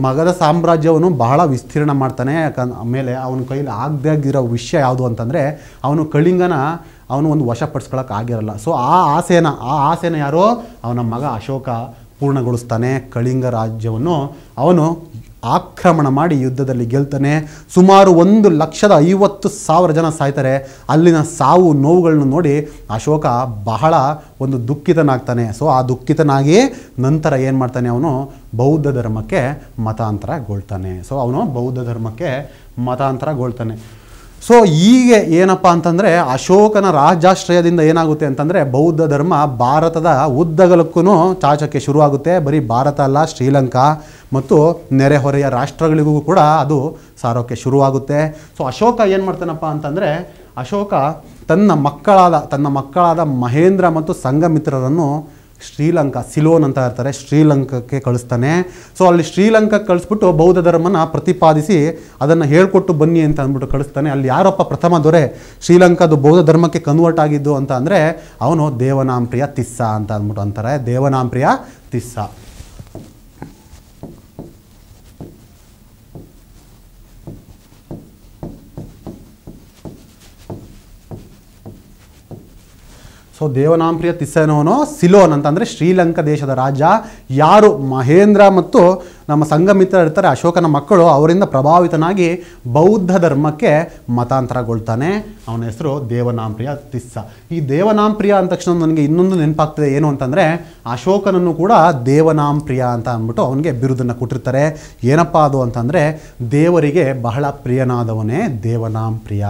ಮಗದ ಸಾಮ್ರಾಜ್ಯವನ್ನು ಬಹಳ ವಿಸ್ತೀರ್ಣ ಮಾಡ್ತಾನೆ ಯಾಕಂದ ಆಮೇಲೆ ಅವನ ಕೈಲಿ ಆಗದಾಗಿರೋ ವಿಷಯ ಯಾವುದು ಅಂತಂದರೆ ಅವನು ಕಳಿಂಗನ ಅವನು ಒಂದು ವಶಪಡಿಸ್ಕೊಳಕ್ಕೆ ಆಗಿರಲ್ಲ ಸೊ ಆ ಆಸೆನ ಆ ಆಸೆನ ಯಾರೋ ಅವನ ಮಗ ಅಶೋಕ ಪೂರ್ಣಗೊಳಿಸ್ತಾನೆ ಕಳಿಂಗ ರಾಜ್ಯವನ್ನು ಅವನು ಆಕ್ರಮಣ ಮಾಡಿ ಯುದ್ಧದಲ್ಲಿ ಗೆಲ್ತಾನೆ ಸುಮಾರು ಒಂದು ಲಕ್ಷದ ಐವತ್ತು ಸಾವಿರ ಜನ ಸಾಯ್ತಾರೆ ಅಲ್ಲಿನ ಸಾವು ನೋವುಗಳನ್ನು ನೋಡಿ ಅಶೋಕ ಬಹಳ ಒಂದು ದುಃಖಿತನಾಗ್ತಾನೆ ಸೊ ಆ ದುಃಖಿತನಾಗಿ ನಂತರ ಏನು ಮಾಡ್ತಾನೆ ಅವನು ಬೌದ್ಧ ಧರ್ಮಕ್ಕೆ ಮತಾಂತರಗೊಳ್ತಾನೆ ಸೊ ಅವನು ಬೌದ್ಧ ಧರ್ಮಕ್ಕೆ ಮತಾಂತರಗೊಳ್ತಾನೆ ಸೊ ಹೀಗೆ ಏನಪ್ಪ ಅಂತಂದರೆ ಅಶೋಕನ ರಾಜಾಶ್ರಯದಿಂದ ಏನಾಗುತ್ತೆ ಅಂತಂದರೆ ಬೌದ್ಧ ಧರ್ಮ ಭಾರತದ ಉದ್ದಗಲಕ್ಕೂ ಚಾಚಕ್ಕೆ ಶುರುವಾಗುತ್ತೆ ಬರೀ ಭಾರತ ಅಲ್ಲ ಶ್ರೀಲಂಕಾ ಮತ್ತು ನೆರೆಹೊರೆಯ ರಾಷ್ಟ್ರಗಳಿಗೂ ಕೂಡ ಅದು ಸಾರೋಕ್ಕೆ ಶುರುವಾಗುತ್ತೆ ಸೊ ಅಶೋಕ ಏನು ಮಾಡ್ತಾನಪ್ಪ ಅಂತಂದರೆ ಅಶೋಕ ತನ್ನ ಮಕ್ಕಳಾದ ತನ್ನ ಮಕ್ಕಳಾದ ಮಹೇಂದ್ರ ಮತ್ತು ಸಂಘಮಿತ್ರರನ್ನು ಶ್ರೀಲಂಕಾ ಸಿಲೋನ್ ಅಂತ ಇರ್ತಾರೆ ಶ್ರೀಲಂಕಾಕ್ಕೆ ಕಳಿಸ್ತಾನೆ ಸೊ ಅಲ್ಲಿ ಶ್ರೀಲಂಕಕ್ಕೆ ಕಳಿಸ್ಬಿಟ್ಟು ಬೌದ್ಧ ಧರ್ಮನ ಪ್ರತಿಪಾದಿಸಿ ಅದನ್ನು ಹೇಳ್ಕೊಟ್ಟು ಬನ್ನಿ ಅಂತ ಅಂದ್ಬಿಟ್ಟು ಕಳಿಸ್ತಾನೆ ಅಲ್ಲಿ ಯಾರಪ್ಪ ಪ್ರಥಮ ದೊರೆ ಶ್ರೀಲಂಕಾದ ಬೌದ್ಧ ಧರ್ಮಕ್ಕೆ ಕನ್ವರ್ಟ್ ಆಗಿದ್ದು ಅಂತ ಅಂದರೆ ಅವನು ದೇವನಾಂಪ್ರಿಯ ತಿಸ್ಸ ಅಂತ ಅಂದ್ಬಿಟ್ಟು ಅಂತಾರೆ ದೇವನಾಂಪ್ರಿಯ ತಿಸ್ಸ ಸೊ ದೇವನಾಂಪ್ರಿಯ ತಿಸ್ಸೆನೋನೋ ಸಿಲೋನ್ ಅಂತಂದರೆ ಶ್ರೀಲಂಕಾ ದೇಶದ ರಾಜ ಯಾರು ಮಹೇಂದ್ರ ಮತ್ತು ನಮ್ಮ ಸಂಘಮಿತ್ರ ಇರ್ತಾರೆ ಅಶೋಕನ ಮಕ್ಕಳು ಅವರಿಂದ ಪ್ರಭಾವಿತನಾಗಿ ಬೌದ್ಧ ಧರ್ಮಕ್ಕೆ ಮತಾಂತರಗೊಳ್ತಾನೆ ಅವನ ಹೆಸರು ದೇವನಾಂಪ್ರಿಯ ತಿಸ್ಸ ಈ ದೇವನಾಂಪ್ರಿಯ ಅಂದ ತಕ್ಷಣ ನನಗೆ ಇನ್ನೊಂದು ನೆನಪಾಗ್ತದೆ ಏನು ಅಂತಂದರೆ ಅಶೋಕನನ್ನು ಕೂಡ ದೇವನಾಂಪ್ರಿಯ ಅಂತ ಅಂದ್ಬಿಟ್ಟು ಅವನಿಗೆ ಬಿರುದನ್ನು ಕೊಟ್ಟಿರ್ತಾರೆ ಏನಪ್ಪ ಅದು ಅಂತಂದರೆ ದೇವರಿಗೆ ಬಹಳ ಪ್ರಿಯನಾದವನೇ ದೇವನಾಂಪ್ರಿಯ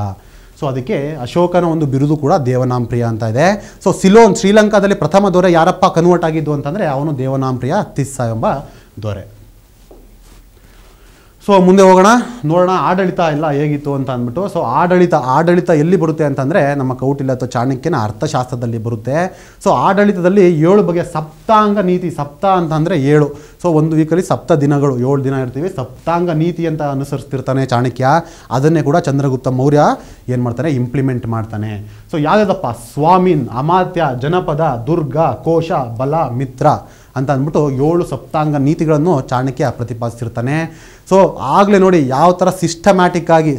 ಸೊ ಅದಕ್ಕೆ ಅಶೋಕನ ಒಂದು ಬಿರುದು ಕೂಡ ದೇವನಾಂಪ್ರಿಯ ಅಂತ ಇದೆ ಸೊ ಸಿಲೋನ್ ಶ್ರೀಲಂಕಾದಲ್ಲಿ ಪ್ರಥಮ ದೊರೆ ಯಾರಪ್ಪ ಕನ್ವರ್ಟ್ ಆಗಿದ್ದು ಅಂತಂದರೆ ಅವನು ದೇವನಾಂಪ್ರಿಯ ತಿಸ್ಸ ಎಂಬ ದೊರೆ ಸೊ ಮುಂದೆ ಹೋಗೋಣ ನೋಡೋಣ ಆಡಳಿತ ಎಲ್ಲ ಹೇಗಿತ್ತು ಅಂತ ಅಂದ್ಬಿಟ್ಟು ಸೊ ಆಡಳಿತ ಆಡಳಿತ ಎಲ್ಲಿ ಬರುತ್ತೆ ಅಂತಂದರೆ ನಮ್ಮ ಕೌಟಿಲ್ಯ ಅಥವಾ ಚಾಣಕ್ಯನ ಅರ್ಥಶಾಸ್ತ್ರದಲ್ಲಿ ಬರುತ್ತೆ ಸೊ ಆಡಳಿತದಲ್ಲಿ ಏಳು ಬಗೆಯ ಸಪ್ತಾಂಗ ನೀತಿ ಸಪ್ತ ಅಂತಂದರೆ ಏಳು ಸೊ ಒಂದು ವೀಕಲ್ಲಿ ಸಪ್ತ ದಿನಗಳು ಏಳು ದಿನ ಇರ್ತೀವಿ ಸಪ್ತಾಂಗ ನೀತಿ ಅಂತ ಅನುಸರಿಸ್ತಿರ್ತಾನೆ ಚಾಣಕ್ಯ ಅದನ್ನೇ ಕೂಡ ಚಂದ್ರಗುಪ್ತ ಮೌರ್ಯ ಏನು ಮಾಡ್ತಾನೆ ಇಂಪ್ಲಿಮೆಂಟ್ ಮಾಡ್ತಾನೆ ಸೊ ಯಾವುದಪ್ಪ ಸ್ವಾಮಿನ್ ಅಮಾತ್ಯ ಜನಪದ ದುರ್ಗ ಕೋಶ ಬಲ ಮಿತ್ರ ಅಂತ ಅಂದ್ಬಿಟ್ಟು ಏಳು ಸಪ್ತಾಂಗ ನೀತಿಗಳನ್ನು ಚಾಣಕ್ಯ ಪ್ರತಿಪಾದಿಸಿರ್ತಾನೆ ಸೊ ಆಗಲೇ ನೋಡಿ ಯಾವ ಥರ ಸಿಸ್ಟಮ್ಯಾಟಿಕ್ಕಾಗಿ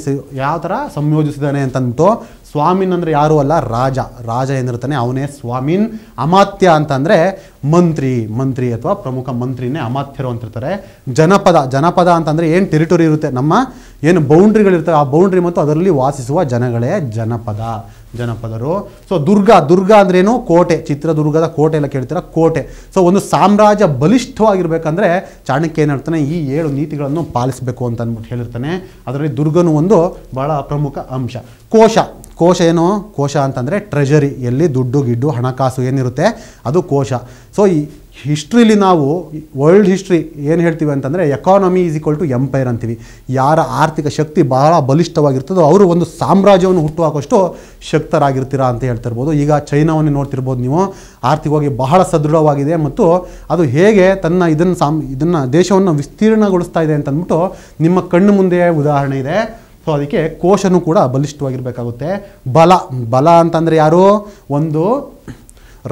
ಯಾವ ಥರ ಸಂಯೋಜಿಸಿದ್ದಾನೆ ಅಂತಂದ್ಬಿಟ್ಟು ಸ್ವಾಮಿನ್ ಅಂದರೆ ಯಾರೂ ಅಲ್ಲ ರಾಜ ರಾಜ ಏನಿರ್ತಾನೆ ಅವನೇ ಸ್ವಾಮಿನ್ ಅಮಾತ್ಯ ಅಂತಂದರೆ ಮಂತ್ರಿ ಮಂತ್ರಿ ಅಥವಾ ಪ್ರಮುಖ ಮಂತ್ರಿನೇ ಅಮಾತ್ಯರು ಅಂತಿರ್ತಾರೆ ಜನಪದ ಜನಪದ ಅಂತಂದರೆ ಏನು ಟೆರಿಟೊರಿ ಇರುತ್ತೆ ನಮ್ಮ ಏನು ಬೌಂಡ್ರಿಗಳಿರ್ತವೆ ಆ ಬೌಂಡ್ರಿ ಮತ್ತು ಅದರಲ್ಲಿ ವಾಸಿಸುವ ಜನಗಳೇ ಜನಪದ ಜನಪದರು ಸೊ ದುರ್ಗ ದುರ್ಗ ಅಂದ್ರೇನು ಕೋಟೆ ಚಿತ್ರದುರ್ಗದ ಕೋಟೆ ಎಲ್ಲ ಕೇಳ್ತೀರ ಕೋಟೆ ಸೊ ಒಂದು ಸಾಮ್ರಾಜ್ಯ ಬಲಿಷ್ಠವಾಗಿರ್ಬೇಕಂದ್ರೆ ಚಾಣಕ್ಯ ಏನ್ ಹೇಳ್ತಾನೆ ಈ ಏಳು ನೀತಿಗಳನ್ನು ಪಾಲಿಸಬೇಕು ಅಂತ ಅಂದ್ಬಿಟ್ಟು ಹೇಳಿರ್ತಾನೆ ಅದರಲ್ಲಿ ದುರ್ಗನು ಒಂದು ಬಹಳ ಪ್ರಮುಖ ಅಂಶ ಕೋಶ ಕೋಶ ಏನು ಕೋಶ ಅಂತಂದರೆ ಟ್ರೆಜರಿ ಎಲ್ಲಿ ದುಡ್ಡು ಗಿಡ್ಡು ಹಣಕಾಸು ಏನಿರುತ್ತೆ ಅದು ಕೋಶ ಸೊ ಈ ಹಿಸ್ಟ್ರಿಲಿ ನಾವು ವರ್ಲ್ಡ್ ಹಿಸ್ಟ್ರಿ ಏನು ಹೇಳ್ತೀವಿ ಅಂತಂದರೆ economy is equal to empire ಅಂತೀವಿ ಯಾರ ಆರ್ಥಿಕ ಶಕ್ತಿ ಬಹಳ ಬಲಿಷ್ಠವಾಗಿರ್ತದೋ ಅವರು ಒಂದು ಸಾಮ್ರಾಜ್ಯವನ್ನು ಹುಟ್ಟುಹಾಕೋಷ್ಟು ಶಕ್ತರಾಗಿರ್ತೀರಾ ಅಂತ ಹೇಳ್ತಿರ್ಬೋದು ಈಗ ಚೈನಾವನ್ನು ನೋಡ್ತಿರ್ಬೋದು ನೀವು ಆರ್ಥಿಕವಾಗಿ ಬಹಳ ಸದೃಢವಾಗಿದೆ ಮತ್ತು ಅದು ಹೇಗೆ ತನ್ನ ಇದನ್ನು ಸಾಮ್ ಇದನ್ನು ದೇಶವನ್ನು ವಿಸ್ತೀರ್ಣಗೊಳಿಸ್ತಾ ಇದೆ ಅಂತಂದ್ಬಿಟ್ಟು ನಿಮ್ಮ ಕಣ್ಣು ಮುಂದೆ ಉದಾಹರಣೆ ಇದೆ ಸೊ ಅದಕ್ಕೆ ಕೋಶನೂ ಕೂಡ ಬಲಿಷ್ಠವಾಗಿರಬೇಕಾಗುತ್ತೆ ಬಲ ಬಲ ಅಂತಂದರೆ ಯಾರು ಒಂದು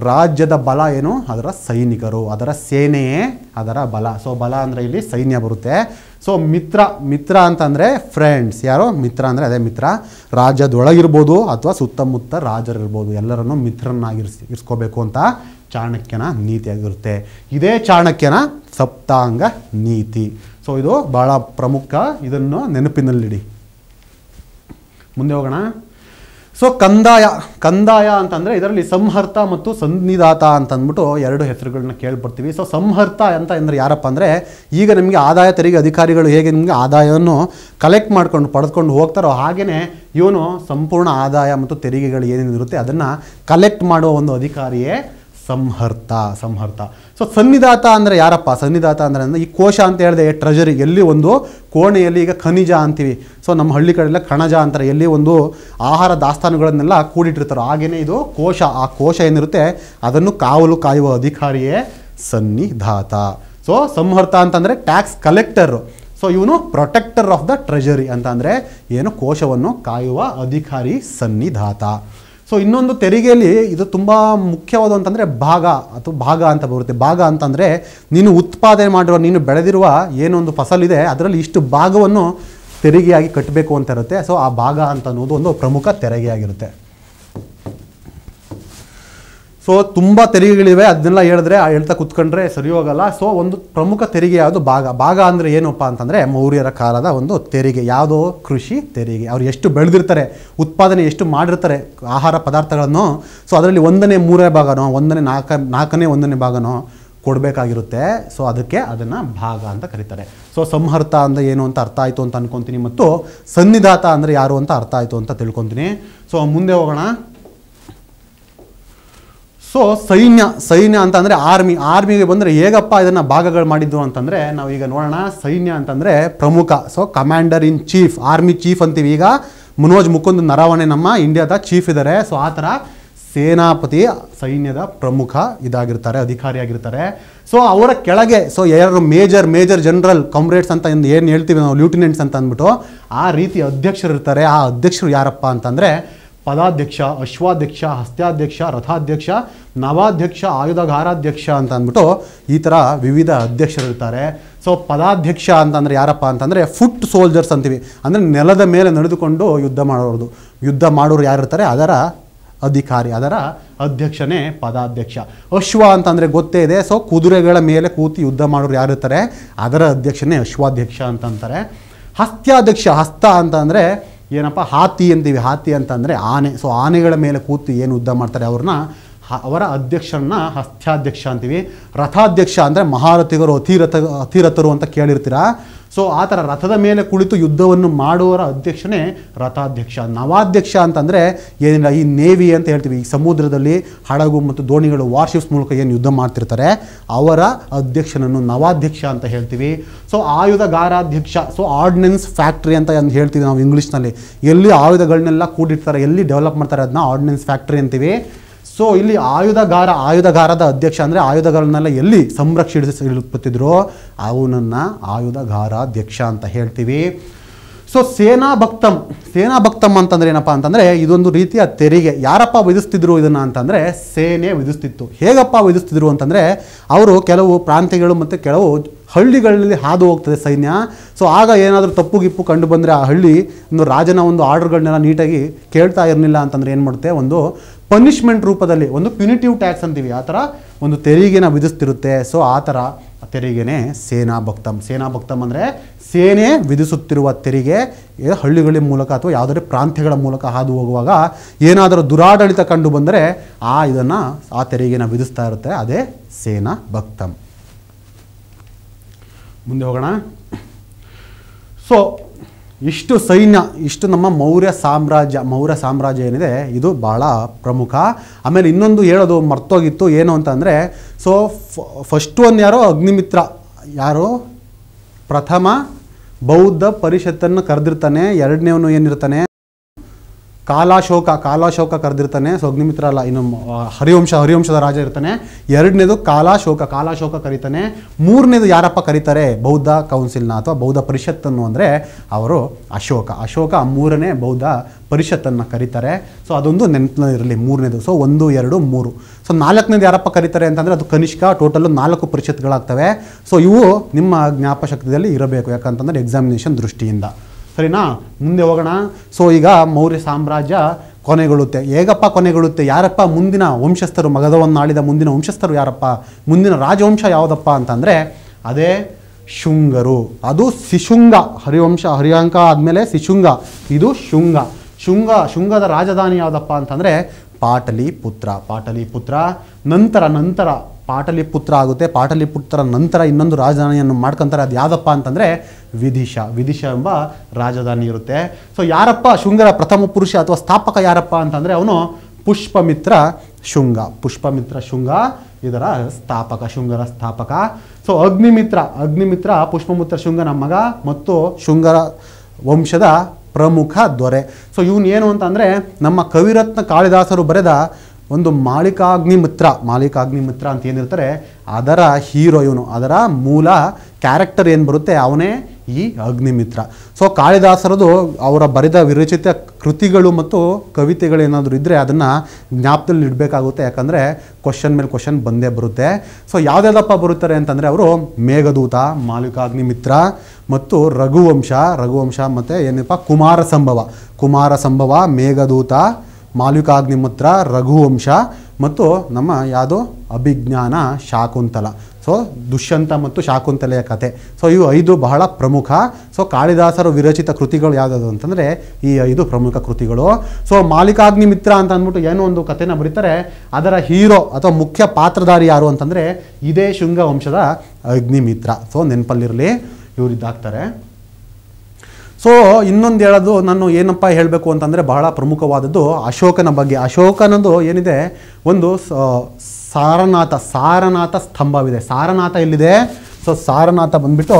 ರಾಜ್ಯದ ಬಲ ಏನು ಅದರ ಸೈನಿಕರು ಅದರ ಸೇನೆಯೇ ಅದರ ಬಲ ಸೊ ಬಲ ಅಂದರೆ ಇಲ್ಲಿ ಸೈನ್ಯ ಬರುತ್ತೆ ಸೊ ಮಿತ್ರ ಮಿತ್ರ ಅಂತಂದರೆ ಫ್ರೆಂಡ್ಸ್ ಯಾರು ಮಿತ್ರ ಅಂದರೆ ಅದೇ ಮಿತ್ರ ರಾಜ್ಯದೊಳಗಿರ್ಬೋದು ಅಥವಾ ಸುತ್ತಮುತ್ತ ರಾಜರಿರ್ಬೋದು ಎಲ್ಲರನ್ನು ಮಿತ್ರನಾಗಿರ್ಸ್ ಇರಿಸ್ಕೋಬೇಕು ಅಂತ ಚಾಣಕ್ಯನ ನೀತಿಯಾಗಿರುತ್ತೆ ಇದೇ ಚಾಣಕ್ಯನ ಸಪ್ತಾಂಗ ನೀತಿ ಸೊ ಇದು ಭಾಳ ಪ್ರಮುಖ ಇದನ್ನು ನೆನಪಿನಲ್ಲಿಡಿ ಮುಂದೆ ಹೋಗೋಣ ಸೊ ಕಂದಾಯ ಕಂದಾಯ ಅಂತಂದರೆ ಇದರಲ್ಲಿ ಸಂಹರ್ತ ಮತ್ತು ಅಂತ ಅಂತಂದ್ಬಿಟ್ಟು ಎರಡು ಹೆಸರುಗಳನ್ನ ಕೇಳ್ಬಿಡ್ತೀವಿ ಸೊ ಸಂಹರ್ತ ಅಂತ ಅಂದರೆ ಯಾರಪ್ಪ ಅಂದರೆ ಈಗ ನಿಮಗೆ ಆದಾಯ ತೆರಿಗೆ ಅಧಿಕಾರಿಗಳು ಹೇಗೆ ನಿಮಗೆ ಆದಾಯವನ್ನು ಕಲೆಕ್ಟ್ ಮಾಡ್ಕೊಂಡು ಪಡೆದುಕೊಂಡು ಹೋಗ್ತಾರೋ ಹಾಗೆಯೇ ಇವನು ಸಂಪೂರ್ಣ ಆದಾಯ ಮತ್ತು ತೆರಿಗೆಗಳು ಏನೇನಿರುತ್ತೆ ಅದನ್ನು ಕಲೆಕ್ಟ್ ಮಾಡುವ ಒಂದು ಅಧಿಕಾರಿಯೇ ಸಂಹರ್ತ ಸಂಹರ್ತ ಸೊ ಸನ್ನಿಧಾತ ಅಂದರೆ ಯಾರಪ್ಪ ಸನ್ನಿಧಾತ ಅಂದರೆ ಅಂದರೆ ಈ ಕೋಶ ಅಂತ ಹೇಳಿದೆ ಟ್ರೆಜರಿ ಎಲ್ಲಿ ಒಂದು ಕೋಣೆಯಲ್ಲಿ ಈಗ ಖನಿಜ ಅಂತೀವಿ ಸೊ ನಮ್ಮ ಹಳ್ಳಿ ಕಡೆಯೆಲ್ಲ ಕಣಜ ಅಂತಾರೆ ಎಲ್ಲಿ ಒಂದು ಆಹಾರ ದಾಸ್ತಾನುಗಳನ್ನೆಲ್ಲ ಕೂಡಿಟ್ಟಿರ್ತಾರೋ ಹಾಗೇ ಇದು ಕೋಶ ಆ ಕೋಶ ಏನಿರುತ್ತೆ ಅದನ್ನು ಕಾವಲು ಕಾಯುವ ಅಧಿಕಾರಿಯೇ ಸನ್ನಿಧಾತ ಸೊ ಸಂಹರ್ತ ಅಂತಂದರೆ ಟ್ಯಾಕ್ಸ್ ಕಲೆಕ್ಟರು ಸೊ ಇವನು ಪ್ರೊಟೆಕ್ಟರ್ ಆಫ್ ದ ಟ್ರೆಜರಿ ಅಂತ ಏನು ಕೋಶವನ್ನು ಕಾಯುವ ಅಧಿಕಾರಿ ಸನ್ನಿಧಾತ ಸೊ ಇನ್ನೊಂದು ತೆರಿಗೆಯಲ್ಲಿ ಇದು ತುಂಬ ಮುಖ್ಯವಾದ ಅಂತಂದರೆ ಭಾಗ ಅಥವಾ ಭಾಗ ಅಂತ ಬರುತ್ತೆ ಭಾಗ ಅಂತಂದರೆ ನೀನು ಉತ್ಪಾದನೆ ಮಾಡಿರುವ ನೀನು ಬೆಳೆದಿರುವ ಏನೊಂದು ಫಸಲಿದೆ ಅದರಲ್ಲಿ ಇಷ್ಟು ಭಾಗವನ್ನು ತೆರಿಗೆಯಾಗಿ ಕಟ್ಟಬೇಕು ಅಂತ ಇರುತ್ತೆ ಸೊ ಆ ಭಾಗ ಅಂತ ಅನ್ನೋದು ಒಂದು ಪ್ರಮುಖ ತೆರಿಗೆಯಾಗಿರುತ್ತೆ ಸೊ ತುಂಬ ತೆರಿಗೆಗಳಿವೆ ಅದನ್ನೆಲ್ಲ ಹೇಳಿದ್ರೆ ಹೇಳ್ತಾ ಕುತ್ಕೊಂಡ್ರೆ ಸರಿ ಹೋಗಲ್ಲ ಸೊ ಒಂದು ಪ್ರಮುಖ ತೆರಿಗೆ ಯಾವುದು ಭಾಗ ಭಾಗ ಅಂದರೆ ಏನಪ್ಪ ಅಂತಂದರೆ ಮೌರ್ಯರ ಕಾಲದ ಒಂದು ತೆರಿಗೆ ಯಾವುದೋ ಕೃಷಿ ತೆರಿಗೆ ಅವ್ರು ಎಷ್ಟು ಬೆಳೆದಿರ್ತಾರೆ ಉತ್ಪಾದನೆ ಎಷ್ಟು ಮಾಡಿರ್ತಾರೆ ಆಹಾರ ಪದಾರ್ಥಗಳನ್ನು ಸೊ ಅದರಲ್ಲಿ ಒಂದನೇ ಮೂರನೇ ಭಾಗನೋ ಒಂದನೇ ನಾಲ್ಕ ನಾಲ್ಕನೇ ಒಂದನೇ ಭಾಗನೋ ಕೊಡಬೇಕಾಗಿರುತ್ತೆ ಸೊ ಅದಕ್ಕೆ ಅದನ್ನು ಭಾಗ ಅಂತ ಕರೀತಾರೆ ಸೊ ಸಂಹರ್ತ ಅಂದರೆ ಏನು ಅಂತ ಅರ್ಥ ಆಯಿತು ಅಂತ ಅನ್ಕೊತೀನಿ ಮತ್ತು ಸನ್ನಿಧಾತ ಅಂದರೆ ಯಾರು ಅಂತ ಅರ್ಥ ಆಯಿತು ಅಂತ ತಿಳ್ಕೊತೀನಿ ಸೊ ಮುಂದೆ ಹೋಗೋಣ ಸೊ ಸೈನ್ಯ ಸೈನ್ಯ ಅಂತ ಅಂದರೆ ಆರ್ಮಿ ಆರ್ಮಿಗೆ ಬಂದರೆ ಹೇಗಪ್ಪ ಇದನ್ನು ಭಾಗಗಳು ಮಾಡಿದ್ದು ಅಂತಂದರೆ ಈಗ ನೋಡೋಣ ಸೈನ್ಯ ಅಂತಂದರೆ ಪ್ರಮುಖ so commander in chief army chief ಅಂತೀವಿ ಈಗ ಮನೋಜ್ ಮುಕುಂದ್ ನರಾವಣೆ ನಮ್ಮ ಇಂಡಿಯಾದ ಚೀಫ್ ಇದ್ದಾರೆ ಸೊ ಆ ಥರ ಸೇನಾಪತಿ ಸೈನ್ಯದ ಪ್ರಮುಖ ಇದಾಗಿರ್ತಾರೆ ಅಧಿಕಾರಿಯಾಗಿರ್ತಾರೆ ಸೊ ಅವರ ಕೆಳಗೆ ಸೊ ಯಾರು ಮೇಜರ್ ಮೇಜರ್ ಜನರಲ್ ಕಾಮ್ರೇಡ್ಸ್ ಅಂತ ಏನು ಹೇಳ್ತೀವಿ ನಾವು ಲ್ಯೂಟಿನೆಂಟ್ಸ್ ಅಂತ ಅಂದ್ಬಿಟ್ಟು ಆ ರೀತಿ ಅಧ್ಯಕ್ಷರು ಇರ್ತಾರೆ ಆ ಅಧ್ಯಕ್ಷರು ಯಾರಪ್ಪ ಅಂತಂದರೆ ಪದಾಧ್ಯಕ್ಷ ಅಶ್ವಾಧ್ಯಕ್ಷ ಹಸ್ತಾಧ್ಯಕ್ಷ ರಥಾಧ್ಯಕ್ಷ ನವಾಧ್ಯಕ್ಷ ಆಯುಧಗಾರಾಧ್ಯಕ್ಷ ಅಂತ ಅಂದ್ಬಿಟ್ಟು ಈ ಥರ ವಿವಿಧ ಅಧ್ಯಕ್ಷರಿರ್ತಾರೆ ಸೊ ಪದಾಧ್ಯಕ್ಷ ಅಂತಂದರೆ ಯಾರಪ್ಪ ಅಂತಂದರೆ ಫುಟ್ ಸೋಲ್ಜರ್ಸ್ ಅಂತೀವಿ ಅಂದರೆ ನೆಲದ ಮೇಲೆ ನಡೆದುಕೊಂಡು ಯುದ್ಧ ಮಾಡೋರ್ದು ಯುದ್ಧ ಮಾಡೋರು ಯಾರಿರ್ತಾರೆ ಅದರ ಅಧಿಕಾರಿ ಅದರ ಅಧ್ಯಕ್ಷನೇ ಪದಾಧ್ಯಕ್ಷ ಅಶ್ವ ಅಂತಂದರೆ ಗೊತ್ತೇ ಇದೆ ಸೊ ಕುದುರೆಗಳ ಮೇಲೆ ಕೂತು ಯುದ್ಧ ಮಾಡೋರು ಯಾರಿರ್ತಾರೆ ಅದರ ಅಧ್ಯಕ್ಷನೇ ಅಶ್ವಾಧ್ಯಕ್ಷ ಅಂತಂತಾರೆ ಹಸ್ತ್ಯಾಧ್ಯಕ್ಷ ಹಸ್ತ ಅಂತಂದರೆ ಏನಪ್ಪ ಹಾತಿ ಅಂತೀವಿ ಹಾತಿ ಅಂತಂದರೆ ಆನೆ ಸೊ ಆನೆಗಳ ಮೇಲೆ ಕೂತು ಏನು ಉದ್ದ ಮಾಡ್ತಾರೆ ಅವ್ರನ್ನ ಅವರ ಅಧ್ಯಕ್ಷರನ್ನ ಹಸ್ತ್ಯಾಧ್ಯಕ್ಷ ಅಂತೀವಿ ರಥಾಧ್ಯಕ್ಷ ಅಂದರೆ ಮಹಾರಥಿಗರು ಅತಿರಥ ಅತಿರಥರು ಅಂತ ಕೇಳಿರ್ತೀರ ಸೊ ಆ ಥರ ರಥದ ಮೇಲೆ ಕುಳಿತು ಯುದ್ಧವನ್ನು ಮಾಡುವವರ ಅಧ್ಯಕ್ಷನೇ ರಥಾಧ್ಯಕ್ಷ ನವಾಧ್ಯಕ್ಷ ಅಂತಂದರೆ ಏನಿಲ್ಲ ಈ ನೇವಿ ಅಂತ ಹೇಳ್ತೀವಿ ಈ ಸಮುದ್ರದಲ್ಲಿ ಹಡಗು ಮತ್ತು ದೋಣಿಗಳು ವಾರ್ಶಿಪ್ಸ್ ಮೂಲಕ ಏನು ಯುದ್ಧ ಮಾಡ್ತಿರ್ತಾರೆ ಅವರ ಅಧ್ಯಕ್ಷನನ್ನು ನವಾಧ್ಯಕ್ಷ ಅಂತ ಹೇಳ್ತೀವಿ ಸೊ ಆಯುಧಗಾರಾಧ್ಯಕ್ಷ ಸೊ ಆರ್ಡಿನೆನ್ಸ್ ಫ್ಯಾಕ್ಟ್ರಿ ಅಂತ ಅಂದು ಹೇಳ್ತೀವಿ ನಾವು ಇಂಗ್ಲೀಷ್ನಲ್ಲಿ ಎಲ್ಲಿ ಆಯುಧಗಳನ್ನೆಲ್ಲ ಕೂಡಿರ್ತಾರೆ ಎಲ್ಲಿ ಡೆವಲಪ್ ಮಾಡ್ತಾರೆ ಅದನ್ನ ಆರ್ಡಿನೆನ್ಸ್ ಫ್ಯಾಕ್ಟ್ರಿ ಅಂತೀವಿ ಸೊ ಇಲ್ಲಿ ಆಯುಧಗಾರ ಆಯುಧಗಾರದ ಅಧ್ಯಕ್ಷ ಅಂದರೆ ಆಯುಧಗಳನ್ನೆಲ್ಲ ಎಲ್ಲಿ ಸಂರಕ್ಷಿಸಿ ಇಡುತ್ತಿದ್ರೋ ಆಯುಧಗಾರ ಅಧ್ಯಕ್ಷ ಅಂತ ಹೇಳ್ತೀವಿ ಸೊ ಸೇನಾ ಭಕ್ತಂ ಸೇನಾ ಭಕ್ತಂ ಅಂತಂದ್ರೆ ಏನಪ್ಪ ಅಂತಂದರೆ ಇದೊಂದು ರೀತಿಯ ತೆರಿಗೆ ಯಾರಪ್ಪ ವಿಧಿಸ್ತಿದ್ರು ಇದನ್ನು ಅಂತಂದರೆ ಸೇನೆ ವಿಧಿಸ್ತಿತ್ತು ಹೇಗಪ್ಪ ವಿಧಿಸ್ತಿದ್ರು ಅಂತಂದರೆ ಅವರು ಕೆಲವು ಪ್ರಾಂತ್ಯಗಳು ಮತ್ತು ಕೆಲವು ಹಳ್ಳಿಗಳಲ್ಲಿ ಹಾದು ಹೋಗ್ತದೆ ಸೈನ್ಯ ಸೊ ಆಗ ಏನಾದರೂ ತಪ್ಪು ಗಿಪ್ಪು ಕಂಡು ಬಂದರೆ ಆ ಹಳ್ಳಿ ಒಂದು ರಾಜನ ಒಂದು ಆರ್ಡರ್ಗಳನ್ನೆಲ್ಲ ನೀಟಾಗಿ ಕೇಳ್ತಾ ಇರಲಿಲ್ಲ ಅಂತಂದರೆ ಏನು ಮಾಡುತ್ತೆ ಒಂದು ಪನಿಷ್ಮೆಂಟ್ ರೂಪದಲ್ಲಿ ಒಂದು ಪ್ಯುನಿಟಿವ್ ಟ್ಯಾಕ್ಸ್ ಅಂತೀವಿ ಆ ಥರ ಒಂದು ತೆರಿಗೆನ ವಿಧಿಸ್ತಿರುತ್ತೆ ಸೊ ಆ ಥರ ತೆರಿಗೆನೇ ಸೇನಾ ಭಕ್ತಂ ಸೇನಾ ಭಕ್ತಂ ಅಂದರೆ ಸೇನೆ ವಿಧಿಸುತ್ತಿರುವ ತೆರಿಗೆ ಹಳ್ಳಿಗಳ ಮೂಲಕ ಅಥವಾ ಯಾವುದಾದ್ರೂ ಪ್ರಾಂತ್ಯಗಳ ಮೂಲಕ ಹಾದು ಹೋಗುವಾಗ ಏನಾದರೂ ದುರಾಡಳಿತ ಕಂಡು ಬಂದರೆ ಆ ಇದನ್ನು ಆ ತೆರಿಗೆನ ವಿಧಿಸ್ತಾ ಇರುತ್ತೆ ಅದೇ ಸೇನಾ ಭಕ್ತಂ ಮುಂದೆ ಹೋಗೋಣ ಸೊ ಇಷ್ಟು ಸೈನ್ಯ ಇಷ್ಟು ನಮ್ಮ ಮೌರ್ಯ ಸಾಮ್ರಾಜ್ಯ ಮೌರ್ಯ ಸಾಮ್ರಾಜ್ಯ ಏನಿದೆ ಇದು ಭಾಳ ಪ್ರಮುಖ ಆಮೇಲೆ ಇನ್ನೊಂದು ಹೇಳೋದು ಮರ್ತೋಗಿತ್ತು ಏನು ಅಂತ ಅಂದರೆ ಸೊ ಫಸ್ಟ್ ಒನ್ ಯಾರೋ ಅಗ್ನಿಮಿತ್ರ ಯಾರು ಪ್ರಥಮ ಬೌದ್ಧ ಪರಿಷತ್ತನ್ನು ಕರೆದಿರ್ತಾನೆ ಎರಡನೇವನು ಏನಿರ್ತಾನೆ ಕಾಲಾಶೋಕ ಕಾಲಾಶೋಕ ಕರೆದಿರ್ತಾನೆ ಸೊ ಅಗ್ನಿಮಿತ್ರ ಅಲ್ಲ ಇನ್ನು ಹರಿವಂಶ ಹರಿವಂಶದ ರಾಜ ಇರ್ತಾನೆ ಎರಡನೇದು ಕಾಲಾಶೋಕ ಕಾಲಾಶೋಕ ಕರೀತಾನೆ ಮೂರನೇದು ಯಾರಪ್ಪ ಕರೀತಾರೆ ಬೌದ್ಧ ಕೌನ್ಸಿಲ್ನ ಅಥವಾ ಬೌದ್ಧ ಪರಿಷತ್ತನ್ನು ಅಂದರೆ ಅವರು ಅಶೋಕ ಅಶೋಕ ಮೂರನೇ ಬೌದ್ಧ ಪರಿಷತ್ತನ್ನು ಕರೀತಾರೆ ಸೊ ಅದೊಂದು ಇರಲಿ ಮೂರನೇದು ಸೊ ಒಂದು ಎರಡು ಮೂರು ಸೊ ನಾಲ್ಕನೇದು ಯಾರಪ್ಪ ಕರೀತಾರೆ ಅಂತಂದರೆ ಅದು ಕನಿಷ್ಠ ಟೋಟಲ್ ನಾಲ್ಕು ಪರಿಷತ್ಗಳಾಗ್ತವೆ ಸೊ ಇವು ನಿಮ್ಮ ಜ್ಞಾಪಶಕ್ತಿಯಲ್ಲಿ ಇರಬೇಕು ಯಾಕಂತಂದರೆ ಎಕ್ಸಾಮಿನೇಷನ್ ದೃಷ್ಟಿಯಿಂದ ಸರಿನಾ ಮುಂದೆ ಹೋಗೋಣ ಸೊ ಈಗ ಮೌರ್ಯ ಸಾಮ್ರಾಜ್ಯ ಕೊನೆಗೊಳ್ಳುತ್ತೆ ಹೇಗಪ್ಪ ಕೊನೆಗೊಳ್ಳುತ್ತೆ ಯಾರಪ್ಪ ಮುಂದಿನ ವಂಶಸ್ಥರು ಮಗಧವನ್ನು ಆಳಿದ ಮುಂದಿನ ವಂಶಸ್ಥರು ಯಾರಪ್ಪ ಮುಂದಿನ ರಾಜವಂಶ ಯಾವುದಪ್ಪ ಅಂತಂದರೆ ಅದೇ ಶುಂಗರು ಅದು ಶಿಶುಂಗ ಹರಿವಂಶ ಹರಿಯಾಂಕ ಆದಮೇಲೆ ಶಿಶುಂಗ ಇದು ಶುಂಗ ಶುಂಗ ಶುಂಗದ ರಾಜಧಾನಿ ಯಾವುದಪ್ಪ ಅಂತಂದರೆ ಪಾಟಲಿಪುತ್ರ ಪಾಟಲಿಪುತ್ರ ನಂತರ ನಂತರ ಪಾಟಲಿಪುತ್ರ ಆಗುತ್ತೆ ಪಾಟಲಿಪುತ್ರ ನಂತರ ಇನ್ನೊಂದು ರಾಜಧಾನಿಯನ್ನು ಮಾಡ್ಕೊಂತಾರೆ ಅದು ಯಾವುದಪ್ಪ ಅಂತಂದರೆ ವಿಧಿಶಾ ವಿದಿಶ ಎಂಬ ರಾಜಧಾನಿ ಇರುತ್ತೆ ಸೊ ಯಾರಪ್ಪ ಶೃಂಗರ ಪ್ರಥಮ ಪುರುಷ ಅಥವಾ ಸ್ಥಾಪಕ ಯಾರಪ್ಪ ಅಂತಂದರೆ ಅವನು ಪುಷ್ಪಮಿತ್ರ ಶೃಂಗ ಪುಷ್ಪಮಿತ್ರ ಶೃಂಗ ಇದರ ಸ್ಥಾಪಕ ಶೃಂಗರ ಸ್ಥಾಪಕ ಸೊ ಅಗ್ನಿಮಿತ್ರ ಅಗ್ನಿಮಿತ್ರ ಪುಷ್ಪಮಿತ್ರ ಶೃಂಗ ಮಗ ಮತ್ತು ಶೃಂಗರ ವಂಶದ ಪ್ರಮುಖ ದೊರೆ ಸೊ ಇವನು ಏನು ಅಂತಂದರೆ ನಮ್ಮ ಕವಿರತ್ನ ಕಾಳಿದಾಸರು ಬರೆದ ಒಂದು ಮಾಳಿಕಾಗ್ನಿಮಿತ್ರ ಮಾಳಿಕಾಗ್ನಿಮಿತ್ರ ಅಂತ ಏನಿರ್ತಾರೆ ಅದರ ಹೀರೋ ಇವನು ಅದರ ಮೂಲ ಕ್ಯಾರೆಕ್ಟರ್ ಏನು ಬರುತ್ತೆ ಅವನೇ ಈ ಅಗ್ನಿಮಿತ್ರ ಸೊ ಕಾಳಿದಾಸರದು ಅವರ ಬರೆದ ವಿರಚಿತ ಕೃತಿಗಳು ಮತ್ತು ಕವಿತೆಗಳು ಏನಾದರೂ ಇದ್ದರೆ ಅದನ್ನು ಜ್ಞಾಪದಲ್ಲಿ ಇಡಬೇಕಾಗುತ್ತೆ ಯಾಕಂದರೆ ಕ್ವಶನ್ ಮೇಲೆ ಕ್ವಶನ್ ಬಂದೇ ಬರುತ್ತೆ ಸೊ ಯಾವ್ದಾದಪ್ಪ ಬರುತ್ತಾರೆ ಅಂತಂದರೆ ಅವರು ಮೇಘದೂತ ಮಾಲಿಕಾಗ್ನಿಮಿತ್ರ ಮತ್ತು ರಘುವಂಶ ರಘುವಂಶ ಮತ್ತು ಏನಪ್ಪ ಕುಮಾರ ಸಂಭವ ಕುಮಾರ ಸಂಭವ ಮೇಘದೂತ ಮಾಲಿಕಾಗ್ನಿಮಿತ್ರ ರಘುವಂಶ ಮತ್ತು ನಮ್ಮ ಯಾವುದು ಅಭಿಜ್ಞಾನ ಶಾಕುಂತಲ ಸೊ ದುಷ್ಯಂತ ಮತ್ತು ಶಾಕುಂತಲೆಯ ಕತೆ ಸೊ ಇವು ಐದು ಬಹಳ ಪ್ರಮುಖ ಸೊ ಕಾಳಿದಾಸರು ವಿರಚಿತ ಕೃತಿಗಳು ಯಾವುದು ಅಂತಂದರೆ ಈ ಐದು ಪ್ರಮುಖ ಕೃತಿಗಳು ಸೊ ಮಾಲಿಕಾಗ್ನಿ ಮಿತ್ರ ಅಂತ ಅಂದ್ಬಿಟ್ಟು ಏನೋ ಒಂದು ಕಥೆನ ಬರೀತಾರೆ ಅದರ ಹೀರೋ ಅಥವಾ ಮುಖ್ಯ ಪಾತ್ರಧಾರಿ ಯಾರು ಅಂತಂದರೆ ಇದೇ ಶೃಂಗ ವಂಶದ ಅಗ್ನಿಮಿತ್ರ ಸೊ ನೆನಪಲ್ಲಿರಲಿ ಇವರಿದ್ದಾಗ್ತಾರೆ ಸೊ ಇನ್ನೊಂದು ಹೇಳೋದು ನಾನು ಏನಪ್ಪ ಹೇಳಬೇಕು ಅಂತಂದರೆ ಬಹಳ ಪ್ರಮುಖವಾದದ್ದು ಅಶೋಕನ ಬಗ್ಗೆ ಅಶೋಕನದು ಏನಿದೆ ಒಂದು ಸಾರನಾಥ ಸಾರನಾಥ ಸ್ತಂಭವಿದೆ ಸಾರನಾಥ ಎಲ್ಲಿದೆ ಸೊ ಸಾರನಾಥ ಬಂದ್ಬಿಟ್ಟು